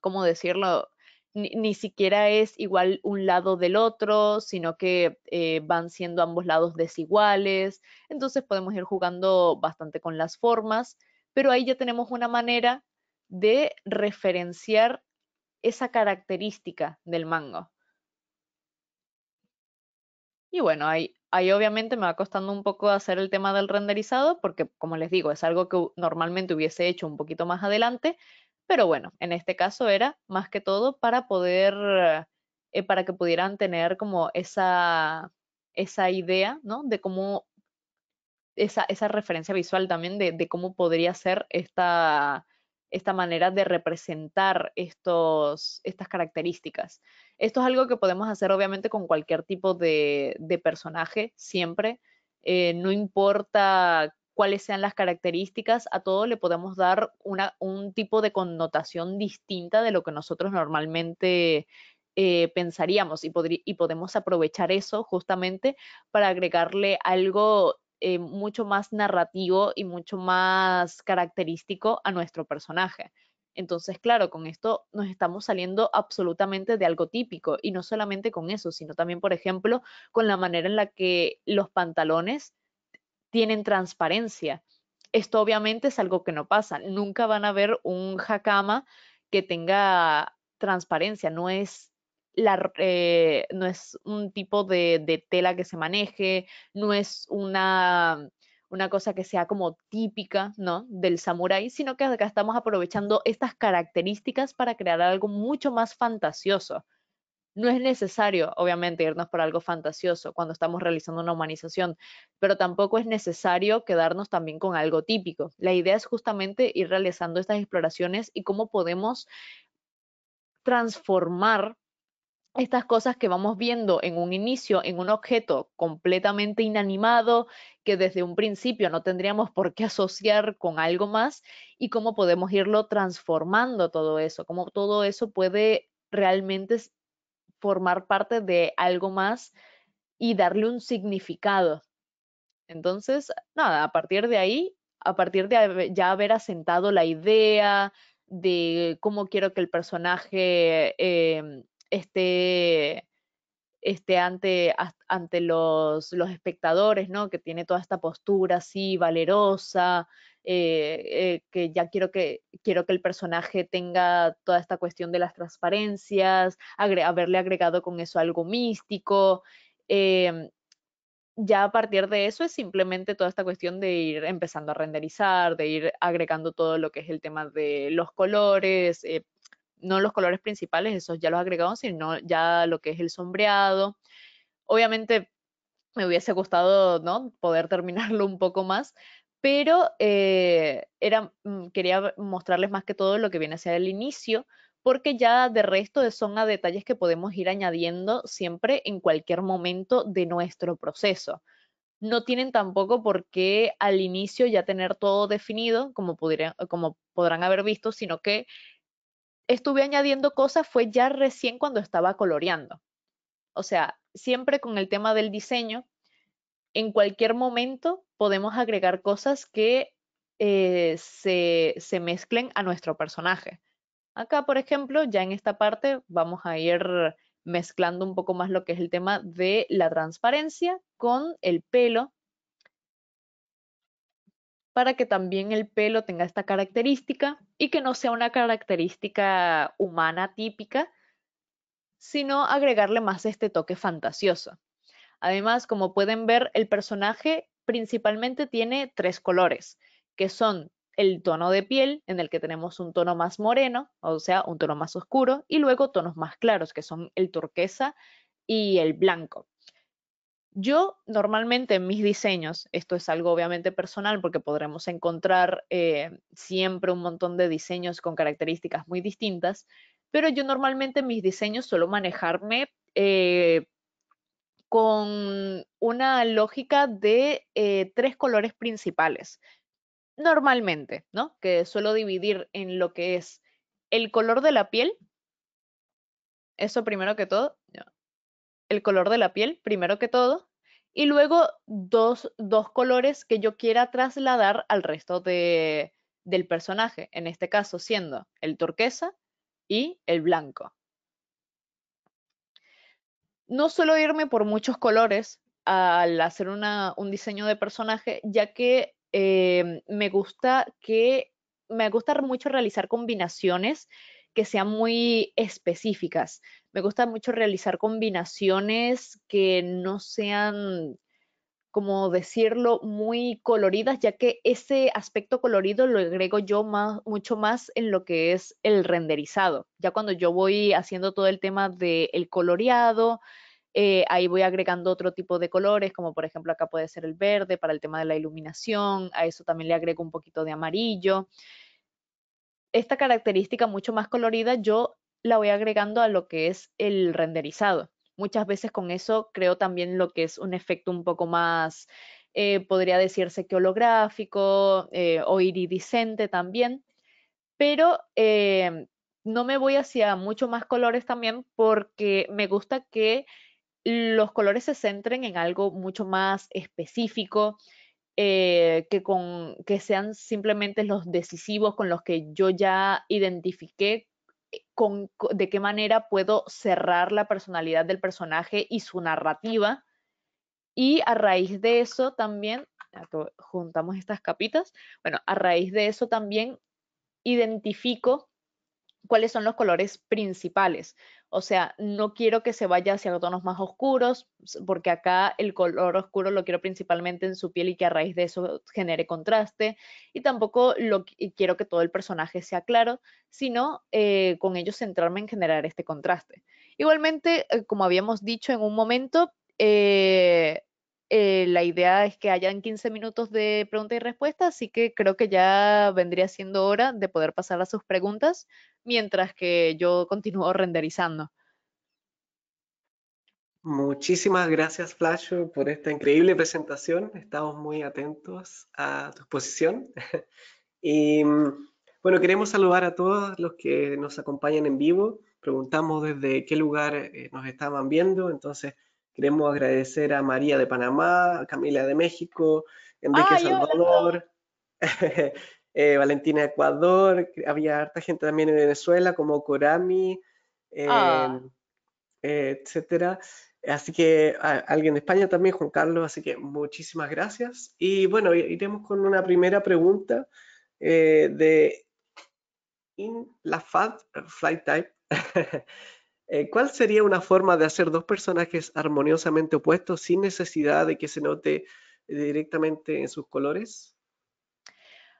¿cómo decirlo? ni, siquiera es igual un lado del otro, sino que eh, van siendo ambos lados desiguales. Entonces podemos ir jugando bastante con las formas, pero ahí ya tenemos una manera de referenciar esa característica del mango. Y bueno, ahí obviamente me va costando un poco hacer el tema del renderizado, porque como les digo, es algo que normalmente hubiese hecho un poquito más adelante, pero bueno, en este caso era más que todo para poder, eh, para que pudieran tener como esa, esa idea, ¿no? De cómo, esa, esa referencia visual también de, cómo podría ser esta, esta manera de representar estos, estas características. Esto es algo que podemos hacer obviamente con cualquier tipo de, personaje, siempre. Eh, no importa cuáles sean las características, a todo le podemos dar una, un tipo de connotación distinta de lo que nosotros normalmente eh, pensaríamos y, y podemos aprovechar eso justamente para agregarle algo eh, mucho más narrativo y mucho más característico a nuestro personaje. Entonces, claro, con esto nos estamos saliendo absolutamente de algo típico y no solamente con eso, sino también, por ejemplo, con la manera en la que los pantalones tienen transparencia. Esto obviamente es algo que no pasa. Nunca van a ver un jacama que tenga transparencia. No es, la, eh, no es un tipo de, tela que se maneje, no es una, cosa que sea como típica ¿no? del samurái, sino que acá estamos aprovechando estas características para crear algo mucho más fantasioso. No es necesario, obviamente, irnos por algo fantasioso cuando estamos realizando una humanización, pero tampoco es necesario quedarnos también con algo típico. La idea es justamente ir realizando estas exploraciones y cómo podemos transformar estas cosas que vamos viendo en un inicio, en un objeto completamente inanimado, que desde un principio no tendríamos por qué asociar con algo más, y cómo podemos irlo transformando todo eso, cómo todo eso puede realmente formar parte de algo más y darle un significado. Entonces, nada, a partir de ahí, a partir de ya haber asentado la idea de cómo quiero que el personaje em, esté, esté ante, ante los, espectadores, ¿no? Que tiene toda esta postura así, valerosa, eh, eh, que ya quiero que, quiero que el personaje tenga toda esta cuestión de las transparencias, haberle agregado con eso algo místico. Em, ya a partir de eso es simplemente toda esta cuestión de ir empezando a renderizar, de ir agregando todo lo que es el tema de los colores, eh, no los colores principales, esos ya los agregamos, sino ya lo que es el sombreado. Obviamente me hubiese gustado ¿no? poder terminarlo un poco más, pero eh, era, mm, quería mostrarles más que todo lo que viene hacia el inicio, porque ya de resto son a detalles que podemos ir añadiendo siempre en cualquier momento de nuestro proceso. No tienen tampoco por qué al inicio ya tener todo definido, como, como podrán haber visto, sino que estuve añadiendo cosas fue ya recién cuando estaba coloreando. O sea, siempre con el tema del diseño, en cualquier momento podemos agregar cosas que eh, se, se, mezclen a nuestro personaje. Acá, por ejemplo, ya en esta parte vamos a ir mezclando un poco más lo que es el tema de la transparencia con el pelo para que también el pelo tenga esta característica y que no sea una característica humana típica, sino agregarle más este toque fantasioso. Además, como pueden ver, el personaje principalmente tiene tres colores, que son el tono de piel, en el que tenemos un tono más moreno, o sea, un tono más oscuro, y luego tonos más claros, que son el turquesa y el blanco. Yo normalmente en mis diseños, esto es algo obviamente personal porque podremos encontrar eh, siempre un montón de diseños con características muy distintas, pero yo normalmente en mis diseños suelo manejarme eh, con una lógica de eh, tres colores principales. Normalmente, ¿no? Que suelo dividir en lo que es el color de la piel, eso primero que todo, el color de la piel primero que todo, y luego dos, dos colores que yo quiera trasladar al resto de, del personaje, en este caso siendo el turquesa y el blanco. No suelo irme por muchos colores al hacer un diseño de personaje, ya que eh, me gusta que me gusta mucho realizar combinaciones que sean muy específicas. Me gusta mucho realizar combinaciones que no sean como decirlo, muy coloridas, ya que ese aspecto colorido lo agrego yo más, mucho más en lo que es el renderizado. Ya cuando yo voy haciendo todo el tema del coloreado, eh, ahí voy agregando otro tipo de colores, como por ejemplo acá puede ser el verde para el tema de la iluminación, a eso también le agrego un poquito de amarillo. Esta característica mucho más colorida yo la voy agregando a lo que es el renderizado muchas veces con eso creo también lo que es un efecto un poco más, eh, podría decirse que holográfico eh, o iridiscente también, pero em, no me voy hacia mucho más colores también porque me gusta que los colores se centren en algo mucho más específico, eh, que, con, que sean simplemente los decisivos con los que yo ya identifiqué de qué manera puedo cerrar la personalidad del personaje y su narrativa. Y a raíz de eso también, juntamos estas capitas, bueno, a raíz de eso también identifico cuáles son los colores principales. O sea, no quiero que se vaya hacia tonos más oscuros, porque acá el color oscuro lo quiero principalmente en su piel y que a raíz de eso genere contraste. Y tampoco quiero que todo el personaje sea claro, sino eh, con ello centrarme en generar este contraste. Igualmente, eh, como habíamos dicho en un momento, eh, eh, la idea es que hayan 15 minutos de pregunta y respuesta, así que creo que ya vendría siendo hora de poder pasar a sus preguntas mientras que yo continúo renderizando. Muchísimas gracias, Flash, por esta increíble presentación. Estamos muy atentos a tu exposición. y mm, bueno, queremos saludar a todos los que nos acompañan en vivo. Preguntamos desde qué lugar eh, nos estaban viendo, entonces Queremos agradecer a María de Panamá, a Camila de México, Enrique Salvador, eh, Valentina de Ecuador, había harta gente también en Venezuela, como Corami, etc. Eh, ah. etcétera. Así que alguien de España también, Juan Carlos, así que muchísimas gracias. Y bueno, iremos con una primera pregunta eh, de In la Fat Flight Type. Eh, ¿Cuál sería una forma de hacer dos personajes armoniosamente opuestos sin necesidad de que se note eh, directamente en sus colores?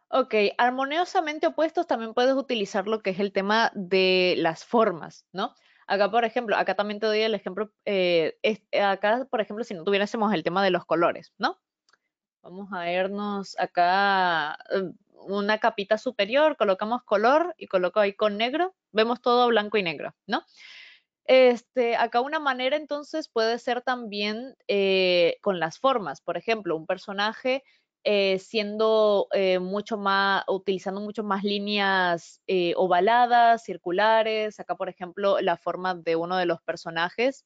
Ok, armoniosamente opuestos también puedes utilizar lo que es el tema de las formas, ¿no? Acá, por ejemplo, acá también te doy el ejemplo, eh, acá, por ejemplo, si no tuviésemos el tema de los colores, ¿no? Vamos a irnos acá, una capita superior, colocamos color y coloco ahí con negro, vemos todo blanco y negro, ¿no? Este, acá una manera entonces puede ser también eh, con las formas, por ejemplo, un personaje eh, siendo eh, mucho más, utilizando mucho más líneas ovaladas, circulares, acá por ejemplo la forma de uno de los personajes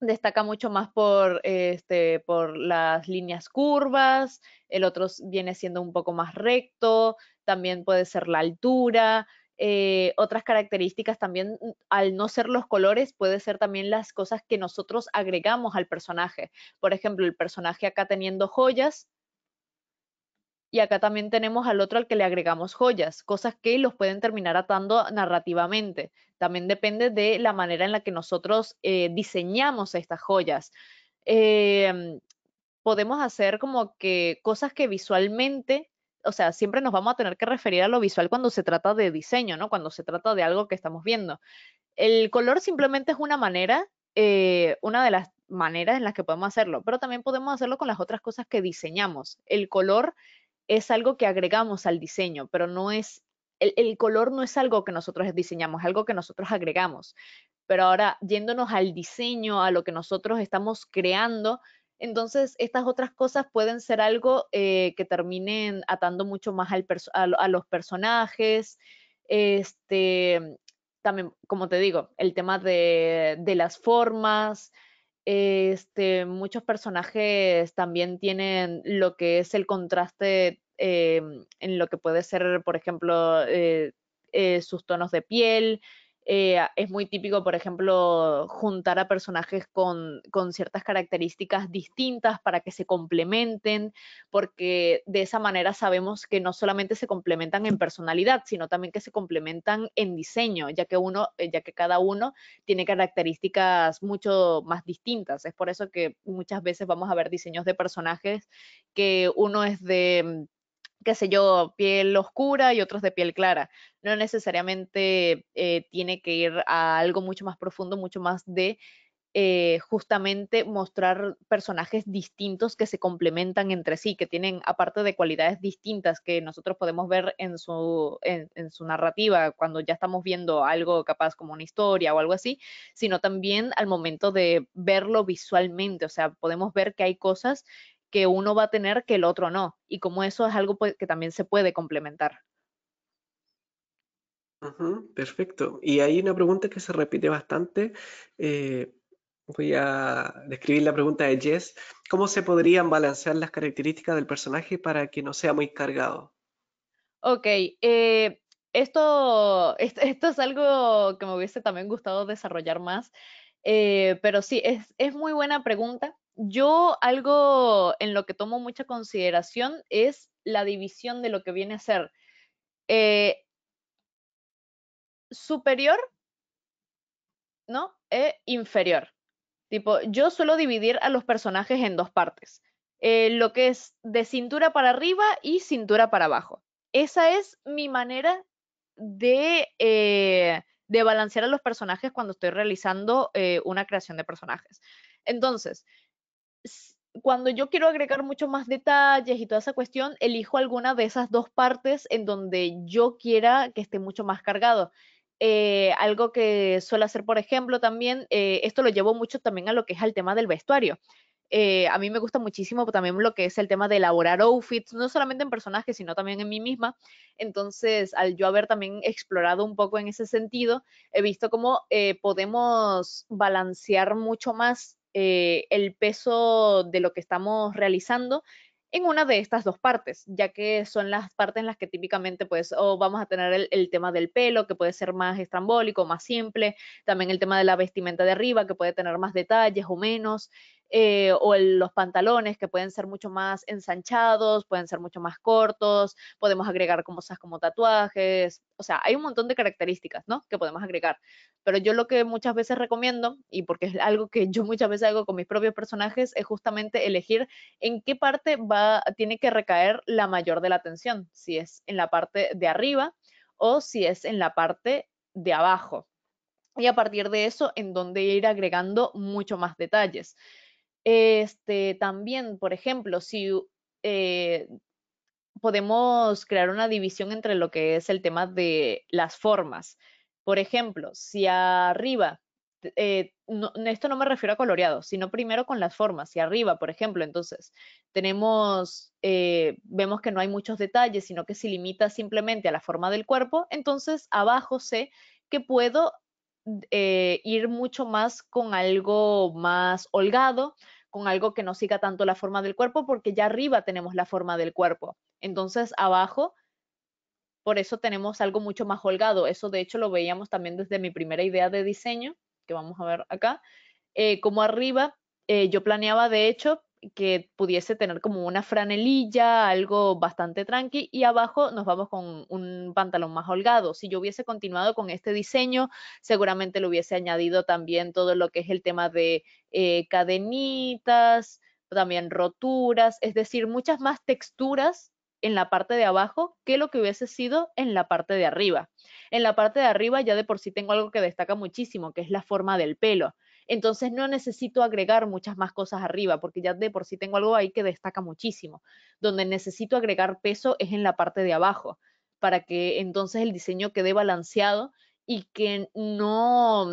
destaca mucho más por este, las líneas curvas, el otro viene siendo un poco más recto, también puede ser la altura, eh, otras características también, mm, al no ser los colores, puede ser también las cosas que nosotros agregamos al personaje. Por ejemplo, el personaje acá teniendo joyas, y acá también tenemos al otro al que le agregamos joyas, cosas que los pueden terminar atando narrativamente. También depende de la manera en la que nosotros eh, diseñamos estas joyas. Em, podemos hacer como que cosas que visualmente o sea, siempre nos vamos a tener que referir a lo visual cuando se trata de diseño, ¿no? Cuando se trata de algo que estamos viendo. El color simplemente es una manera, eh, una de las maneras en las que podemos hacerlo, pero también podemos hacerlo con las otras cosas que diseñamos. El color es algo que agregamos al diseño, pero no es, el, el color no es algo que nosotros diseñamos, es algo que nosotros agregamos. Pero ahora, yéndonos al diseño, a lo que nosotros estamos creando, entonces, estas otras cosas pueden ser algo eh, que terminen atando mucho más al a, los personajes. Este, también, como te digo, el tema de, las formas. Este, muchos personajes también tienen lo que es el contraste eh, en lo que puede ser, por ejemplo, eh, sus tonos de piel, eh, es muy típico, por ejemplo, juntar a personajes con, con, ciertas características distintas para que se complementen, porque de esa manera sabemos que no solamente se complementan en personalidad, sino también que se complementan en diseño, ya que uno, eh, ya que cada uno tiene características mucho más distintas. Es por eso que muchas veces vamos a ver diseños de personajes que uno es de mm, qué sé yo, piel oscura y otros de piel clara. No necesariamente eh, tiene que ir a algo mucho más profundo, mucho más de eh, justamente mostrar personajes distintos que se complementan entre sí, que tienen, aparte de cualidades distintas que nosotros podemos ver en su, en su narrativa, cuando ya estamos viendo algo capaz como una historia o algo así, sino también al momento de verlo visualmente, o sea, podemos ver que hay cosas que uno va a tener que el otro no. Y como eso es algo pues, que también se puede complementar. perfecto. Y hay una pregunta que se repite bastante. Eh, voy a describir la pregunta de Jess. ¿Cómo se podrían balancear las características del personaje para que no sea muy cargado? Ok, eh, esto, esto, es algo que me hubiese también gustado desarrollar más, eh, pero sí, es, es muy buena pregunta yo algo en lo que tomo mucha consideración es la división de lo que viene a ser eh, superior, ¿no? E inferior. Tipo, yo suelo dividir a los personajes en dos partes. Eh, lo que es de cintura para arriba y cintura para abajo. Esa es mi manera de, eh, balancear a los personajes cuando estoy realizando una creación de personajes. Entonces, cuando yo quiero agregar mucho más detalles y toda esa cuestión, elijo alguna de esas dos partes en donde yo quiera que esté mucho más cargado. Eh, algo que suelo hacer, por ejemplo, también, eh, esto lo llevo mucho también a lo que es el tema del vestuario. Eh, a mí me gusta muchísimo también lo que es el tema de elaborar outfits, no solamente en personajes, sino también en mí misma. Entonces, al yo haber también explorado un poco en ese sentido, he visto cómo podemos balancear mucho más eh, el peso de lo que estamos realizando en una de estas dos partes, ya que son las partes en las que típicamente pues vamos a tener el, el, tema del pelo, que puede ser más estrambólico, más simple, también el tema de la vestimenta de arriba, que puede tener más detalles o menos, eh, o en los pantalones que pueden ser mucho más ensanchados, pueden ser mucho más cortos, podemos agregar cosas como tatuajes, o sea, hay un montón de características, ¿no? Que podemos agregar. Pero yo lo que muchas veces recomiendo, y porque es algo que yo muchas veces hago con mis propios personajes, es justamente elegir en qué parte va, tiene que recaer la mayor de la atención, si es en la parte de arriba o si es en la parte de abajo. Y a partir de eso, en dónde ir agregando mucho más detalles. Este, también, por ejemplo, si eh, podemos crear una división entre lo que es el tema de las formas. Por ejemplo, si arriba, eh, esto no me refiero a coloreado, sino primero con las formas. Si arriba, por ejemplo, entonces tenemos, eh, vemos que no hay muchos detalles, sino que se limita simplemente a la forma del cuerpo, entonces abajo sé que puedo eh, ir mucho más con algo más holgado, con algo que no siga tanto la forma del cuerpo, porque ya arriba tenemos la forma del cuerpo. Entonces, abajo, por eso tenemos algo mucho más holgado. Eso, de hecho, lo veíamos también desde mi primera idea de diseño, que vamos a ver acá. Eh, como arriba, eh, yo planeaba, de hecho, que pudiese tener como una franelilla, algo bastante tranqui, y abajo nos vamos con un pantalón más holgado. Si yo hubiese continuado con este diseño, seguramente lo hubiese añadido también todo lo que es el tema de eh, cadenitas, también roturas, es decir, muchas más texturas en la parte de abajo que lo que hubiese sido en la parte de arriba. En la parte de arriba ya de por sí tengo algo que destaca muchísimo, que es la forma del pelo entonces no necesito agregar muchas más cosas arriba, porque ya de por sí tengo algo ahí que destaca muchísimo. Donde necesito agregar peso es en la parte de abajo, para que entonces el diseño quede balanceado y que no...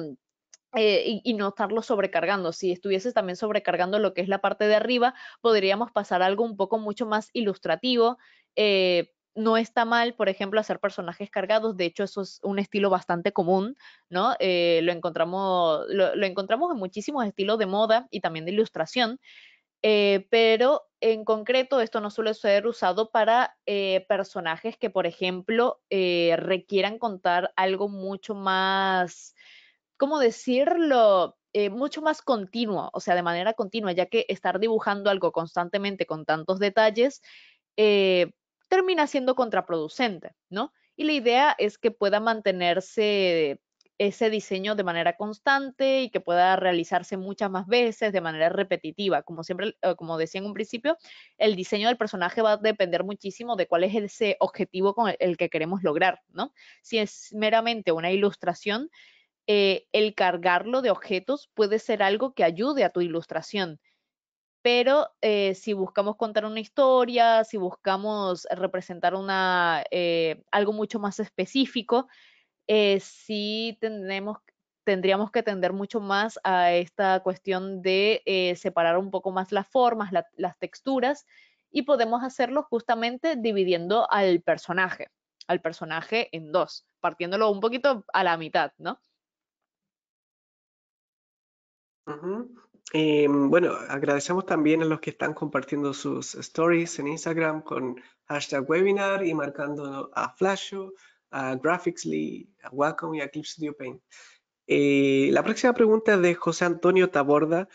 Eh, y, no estarlo sobrecargando. Si estuviese también sobrecargando lo que es la parte de arriba, podríamos pasar algo un poco mucho más ilustrativo, eh, no está mal, por ejemplo, hacer personajes cargados. De hecho, eso es un estilo bastante común, ¿no? Eh, lo, encontramos, lo, encontramos en muchísimos estilos de moda y también de ilustración. Eh, pero en concreto, esto no suele ser usado para eh, personajes que, por ejemplo, requieran contar algo mucho más, ¿cómo decirlo? mucho más continuo, o sea, de manera continua, ya que estar dibujando algo constantemente con tantos detalles, termina siendo contraproducente, ¿no? Y la idea es que pueda mantenerse ese diseño de manera constante y que pueda realizarse muchas más veces de manera repetitiva. Como siempre, eh, como decía en un principio, el diseño del personaje va a depender muchísimo de cuál es ese objetivo con el que queremos lograr, ¿no? Si es meramente una ilustración, eh, el cargarlo de objetos puede ser algo que ayude a tu ilustración, pero eh, si buscamos contar una historia, si buscamos representar una, eh, algo mucho más específico, eh, sí tendremos, tendríamos que tender mucho más a esta cuestión de separar un poco más las formas, las texturas, y podemos hacerlo justamente dividiendo al personaje, al personaje en dos, partiéndolo un poquito a la mitad, ¿no? Ajá. Eh, bueno, agradecemos también a los que están compartiendo sus stories en Instagram con hashtag webinar y marcando a Flasho, a Graphicsly, a Wacom y a Clip Studio Paint. Eh, la próxima pregunta es de José Antonio Taborda.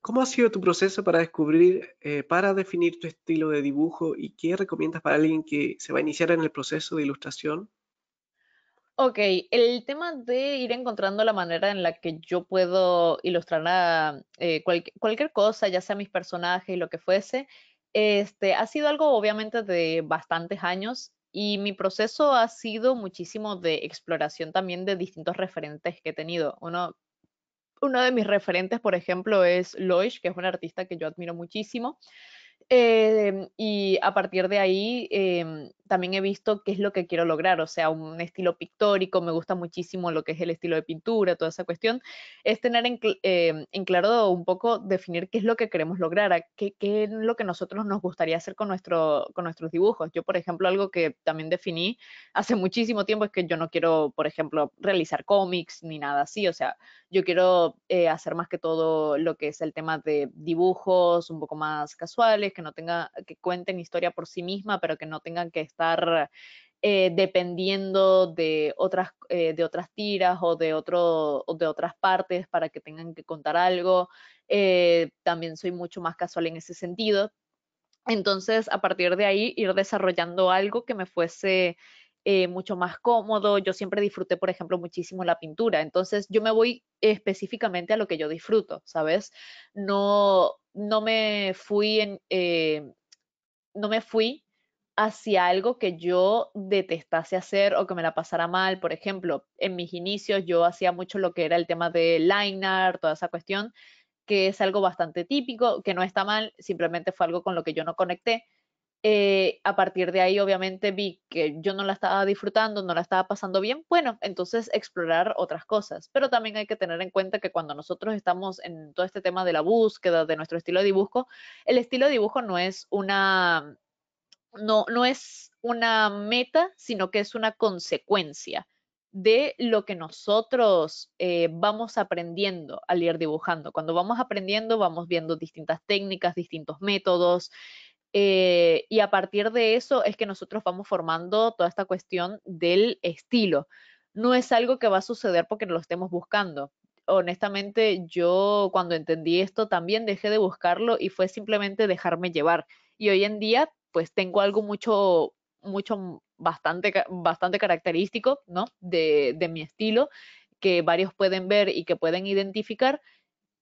¿Cómo ha sido tu proceso para descubrir, eh, para definir tu estilo de dibujo y qué recomiendas para alguien que se va a iniciar en el proceso de ilustración Ok, el tema de ir encontrando la manera en la que yo puedo ilustrar a, eh, cualquier cosa, ya sea mis personajes, y lo que fuese, este, ha sido algo obviamente de bastantes años y mi proceso ha sido muchísimo de exploración también de distintos referentes que he tenido. Uno, uno de mis referentes, por ejemplo, es lois que es un artista que yo admiro muchísimo. Em, y a partir de ahí, em, también he visto qué es lo que quiero lograr, o sea, un estilo pictórico, me gusta muchísimo lo que es el estilo de pintura, toda esa cuestión, es tener en, eh, claro un poco definir qué es lo que queremos lograr, qué, qué, es lo que nosotros nos gustaría hacer con, nuestro, con nuestros dibujos. Yo, por ejemplo, algo que también definí hace muchísimo tiempo es que yo no quiero, por ejemplo, realizar cómics ni nada así, o sea, yo quiero eh, hacer más que todo lo que es el tema de dibujos un poco más casuales, que no tenga, que cuenten historia por sí misma, pero que no tengan que estar eh, dependiendo de otras, eh, de otras tiras o de, de otras partes para que tengan que contar algo. Eh, también soy mucho más casual en ese sentido. Entonces, a partir de ahí, ir desarrollando algo que me fuese mucho más cómodo. Yo siempre disfruté, por ejemplo, muchísimo la pintura. Entonces, yo me voy específicamente a lo que yo disfruto, ¿sabes? No, no me fui en... no me fui hacia algo que yo detestase hacer o que me la pasara mal. Por ejemplo, en mis inicios yo hacía mucho lo que era el tema de liner, toda esa cuestión, que es algo bastante típico, que no está mal, simplemente fue algo con lo que yo no conecté. Eh, a partir de ahí, obviamente, vi que yo no la estaba disfrutando, no la estaba pasando bien. Bueno, entonces explorar otras cosas. Pero también hay que tener en cuenta que cuando nosotros estamos en todo este tema de la búsqueda de nuestro estilo de dibujo, el estilo de dibujo no es una no, es una meta, sino que es una consecuencia de lo que nosotros eh, vamos aprendiendo al ir dibujando. Cuando vamos aprendiendo, vamos viendo distintas técnicas, distintos métodos, eh, y a partir de eso es que nosotros vamos formando toda esta cuestión del estilo. No es algo que va a suceder porque no lo estemos buscando. Honestamente, yo cuando entendí esto también dejé de buscarlo y fue simplemente dejarme llevar. Y hoy en día pues tengo algo mucho, mucho, bastante, bastante característico, ¿no? De, de mi estilo, que varios pueden ver y que pueden identificar,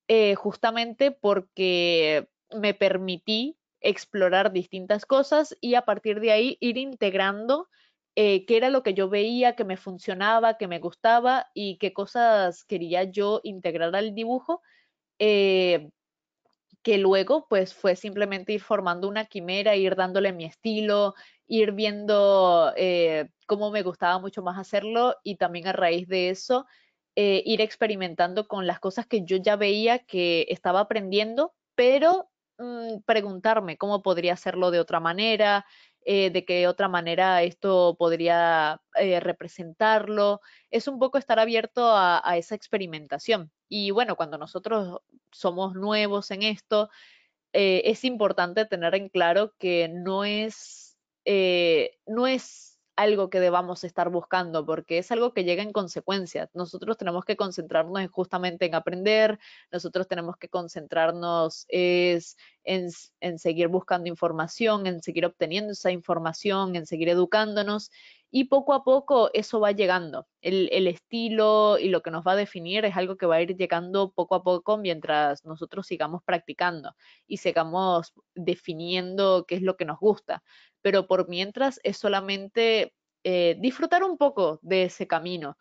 eh, justamente porque me permití explorar distintas cosas y a partir de ahí ir integrando eh, qué era lo que yo veía, que me funcionaba, que me gustaba y qué cosas quería yo integrar al dibujo. Eh, que luego pues fue simplemente ir formando una quimera, ir dándole mi estilo, ir viendo eh, cómo me gustaba mucho más hacerlo y también a raíz de eso eh, ir experimentando con las cosas que yo ya veía que estaba aprendiendo, pero mm, preguntarme cómo podría hacerlo de otra manera, eh, de qué otra manera esto podría representarlo. Es un poco estar abierto a esa experimentación y bueno, cuando nosotros somos nuevos en esto, eh, es importante tener en claro que no es, eh, no es algo que debamos estar buscando, porque es algo que llega en consecuencia. Nosotros tenemos que concentrarnos justamente en aprender, nosotros tenemos que concentrarnos es en, en seguir buscando información, en seguir obteniendo esa información, en seguir educándonos y poco a poco eso va llegando. El, estilo y lo que nos va a definir es algo que va a ir llegando poco a poco mientras nosotros sigamos practicando y sigamos definiendo qué es lo que nos gusta. Pero por mientras es solamente eh, disfrutar un poco de ese camino,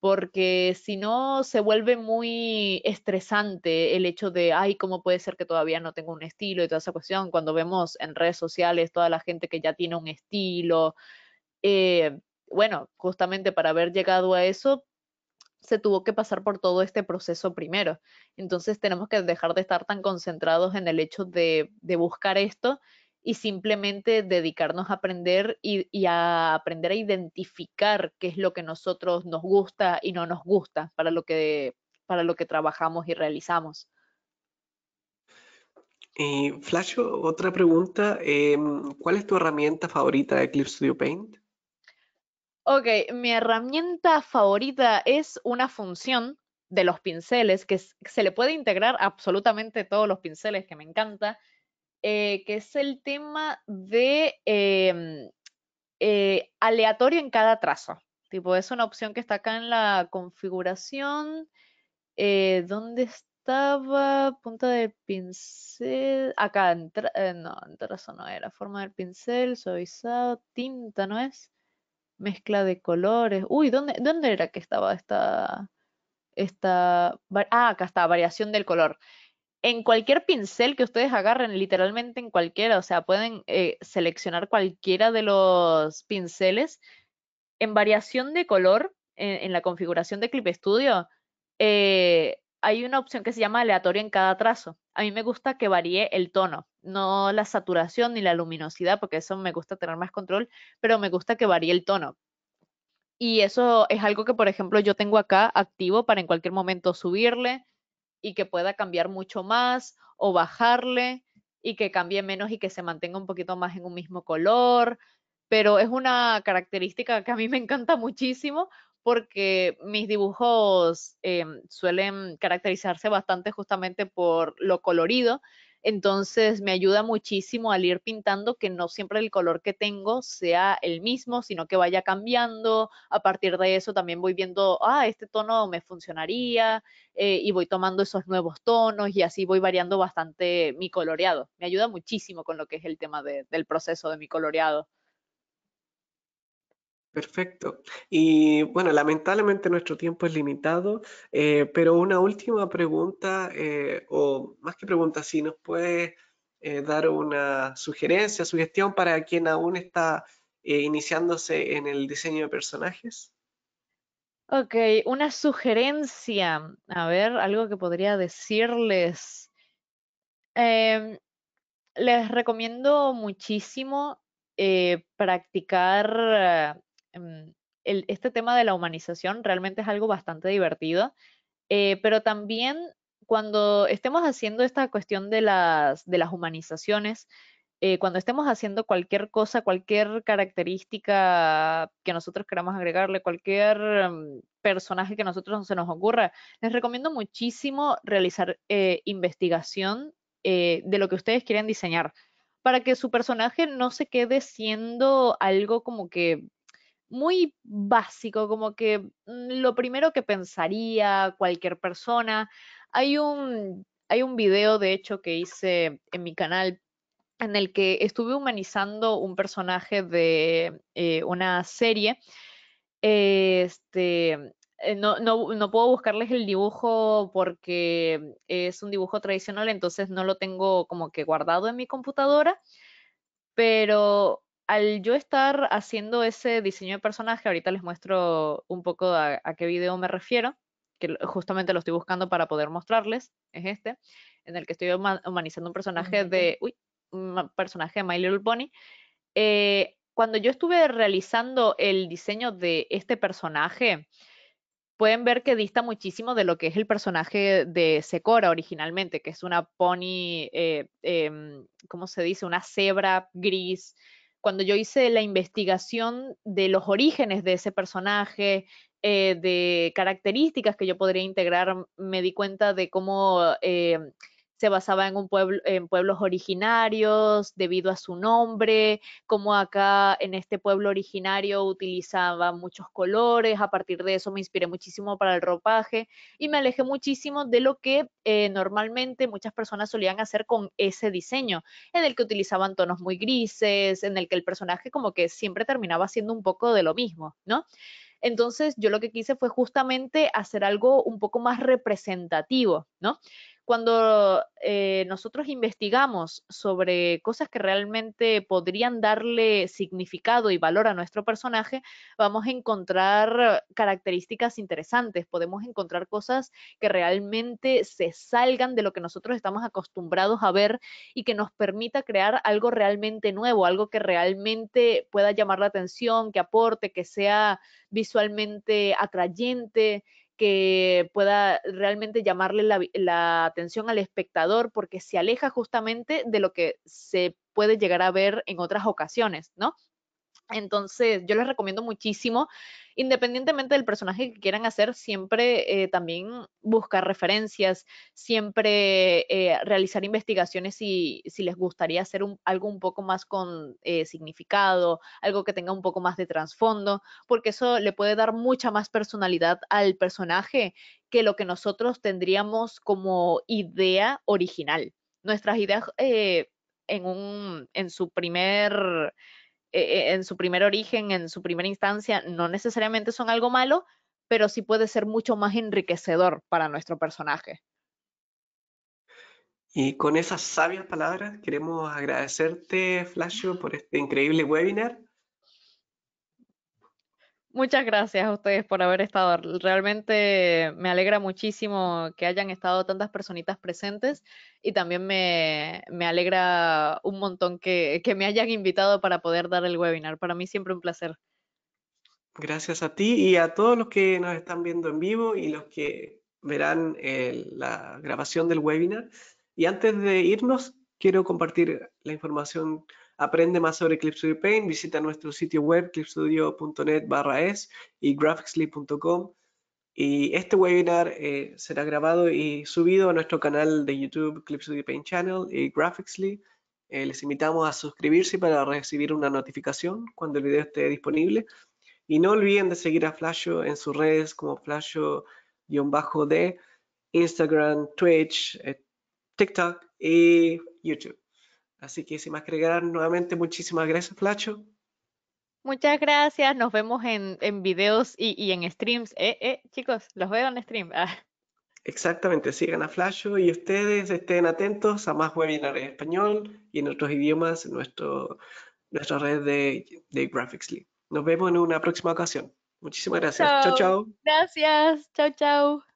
porque si no se vuelve muy estresante el hecho de, ay, ¿cómo puede ser que todavía no tengo un estilo y toda esa cuestión? Cuando vemos en redes sociales toda la gente que ya tiene un estilo, eh, bueno, justamente para haber llegado a eso, se tuvo que pasar por todo este proceso primero. Entonces tenemos que dejar de estar tan concentrados en el hecho de, buscar esto y simplemente dedicarnos a aprender y, a aprender a identificar qué es lo que nosotros nos gusta y no nos gusta para lo que, para lo que trabajamos y realizamos. Flasho, Flash, otra pregunta. Em, ¿Cuál es tu herramienta favorita de Clip Studio Paint? Ok, mi herramienta favorita es una función de los pinceles que se le puede integrar absolutamente todos los pinceles que me encanta, eh, que es el tema de em, eh, aleatorio en cada trazo. Tipo, es una opción que está acá en la configuración. Eh, ¿Dónde estaba? Punta de pincel. Acá, no, en trazo no era. Forma del pincel, suavizado, tinta, ¿no es? mezcla de colores. Uy, ¿dónde, era que estaba esta, esta... Ah, acá está, variación del color. En cualquier pincel que ustedes agarren, literalmente en cualquiera, o sea, pueden eh, seleccionar cualquiera de los pinceles. En variación de color, en, la configuración de Clip Studio, eh, hay una opción que se llama aleatorio en cada trazo. A mí me gusta que varíe el tono, no la saturación ni la luminosidad, porque eso me gusta tener más control, pero me gusta que varíe el tono. Y eso es algo que, por ejemplo, yo tengo acá activo para en cualquier momento subirle y que pueda cambiar mucho más o bajarle y que cambie menos y que se mantenga un poquito más en un mismo color. Pero es una característica que a mí me encanta muchísimo porque mis dibujos em, suelen caracterizarse bastante justamente por lo colorido. Entonces me ayuda muchísimo al ir pintando que no siempre el color que tengo sea el mismo, sino que vaya cambiando. A partir de eso también voy viendo, ah, este tono me funcionaría eh, y voy tomando esos nuevos tonos y así voy variando bastante mi coloreado. Me ayuda muchísimo con lo que es el tema del proceso de mi coloreado. Perfecto. Y bueno, lamentablemente nuestro tiempo es limitado, eh, pero una última pregunta, eh, o más que pregunta, si nos puede eh, dar una sugerencia, sugestión para quien aún está iniciándose en el diseño de personajes. Ok, una sugerencia, a ver, algo que podría decirles. Em, les recomiendo muchísimo practicar Em, el, este tema de la humanización realmente es algo bastante divertido, eh, pero también cuando estemos haciendo esta cuestión de las, de las humanizaciones, eh, cuando estemos haciendo cualquier cosa, cualquier característica que nosotros queramos agregarle, cualquier em, personaje que a nosotros se nos ocurra, les recomiendo muchísimo realizar eh, investigación de lo que ustedes quieren diseñar para que su personaje no se quede siendo algo como que muy básico, como que mm, lo primero que pensaría cualquier persona. Hay un, hay un video, de hecho, que hice en mi canal en el que estuve humanizando un personaje de eh, una serie. Este, eh, no, no, puedo buscarles el dibujo porque es un dibujo tradicional, entonces no lo tengo como que guardado en mi computadora, pero al yo estar haciendo ese diseño de personaje, ahorita les muestro un poco a, qué video me refiero, que justamente lo estoy buscando para poder mostrarles, es este, en el que estoy humanizando un personaje de, uy, personaje de My Little Pony. Eh, cuando yo estuve realizando el diseño de este personaje, pueden ver que dista muchísimo de lo que es el personaje de Secora originalmente, que es una pony, eh, em, ¿cómo se dice? Una cebra gris, cuando yo hice la investigación de los orígenes de ese personaje, eh, de características que yo podría integrar, me di cuenta de cómo eh, se basaba en, un pueblo, en pueblos originarios debido a su nombre, como acá en este pueblo originario utilizaba muchos colores, a partir de eso me inspiré muchísimo para el ropaje y me alejé muchísimo de lo que eh, normalmente muchas personas solían hacer con ese diseño, en el que utilizaban tonos muy grises, en el que el personaje como que siempre terminaba siendo un poco de lo mismo, ¿no? Entonces yo lo que quise fue justamente hacer algo un poco más representativo, ¿no? cuando eh, nosotros investigamos sobre cosas que realmente podrían darle significado y valor a nuestro personaje, vamos a encontrar características interesantes, podemos encontrar cosas que realmente se salgan de lo que nosotros estamos acostumbrados a ver y que nos permita crear algo realmente nuevo, algo que realmente pueda llamar la atención, que aporte, que sea visualmente atrayente, que pueda realmente llamarle la, atención al espectador porque se aleja justamente de lo que se puede llegar a ver en otras ocasiones, ¿no? Entonces, yo les recomiendo muchísimo, independientemente del personaje que quieran hacer, siempre eh, también buscar referencias, siempre eh, realizar investigaciones si, si, les gustaría hacer algo un poco más con eh, significado, algo que tenga un poco más de trasfondo, porque eso le puede dar mucha más personalidad al personaje que lo que nosotros tendríamos como idea original. Nuestras ideas en su primer eh, en su primer origen, en su primera instancia, no necesariamente son algo malo, pero sí puede ser mucho más enriquecedor para nuestro personaje. Y con esas sabias palabras queremos agradecerte, Flashio, por este increíble webinar. Muchas gracias a ustedes por haber estado. Realmente me alegra muchísimo que hayan estado tantas personitas presentes y también me, alegra un montón que, me hayan invitado para poder dar el webinar. Para mí siempre un placer. Gracias a ti y a todos los que nos están viendo en vivo y los que verán la grabación del webinar. Y antes de irnos, quiero compartir la información Aprende más sobre Clip Studio Paint, visita nuestro sitio web clipstudio.net barra es y graphicsly.com. Y este webinar eh, será grabado y subido a nuestro canal de YouTube Clip Studio Paint Channel y Graphicsly. Eh, les invitamos a suscribirse para recibir una notificación cuando el video esté disponible. Y no olviden de seguir a Flasho en sus redes como Flasho-D, Instagram, Twitch, eh, TikTok y YouTube. Así que sin más que agregar, nuevamente muchísimas gracias, Flacho. Muchas gracias, nos vemos en, videos y, en streams. Eh, eh, chicos, los veo en stream. Ah. Exactamente, sigan a Flacho y ustedes estén atentos a más webinars en español y en otros idiomas en nuestra red de, de Graphicsly. Nos vemos en una próxima ocasión. Muchísimas gracias. chao. chao. Gracias. Chao, chao.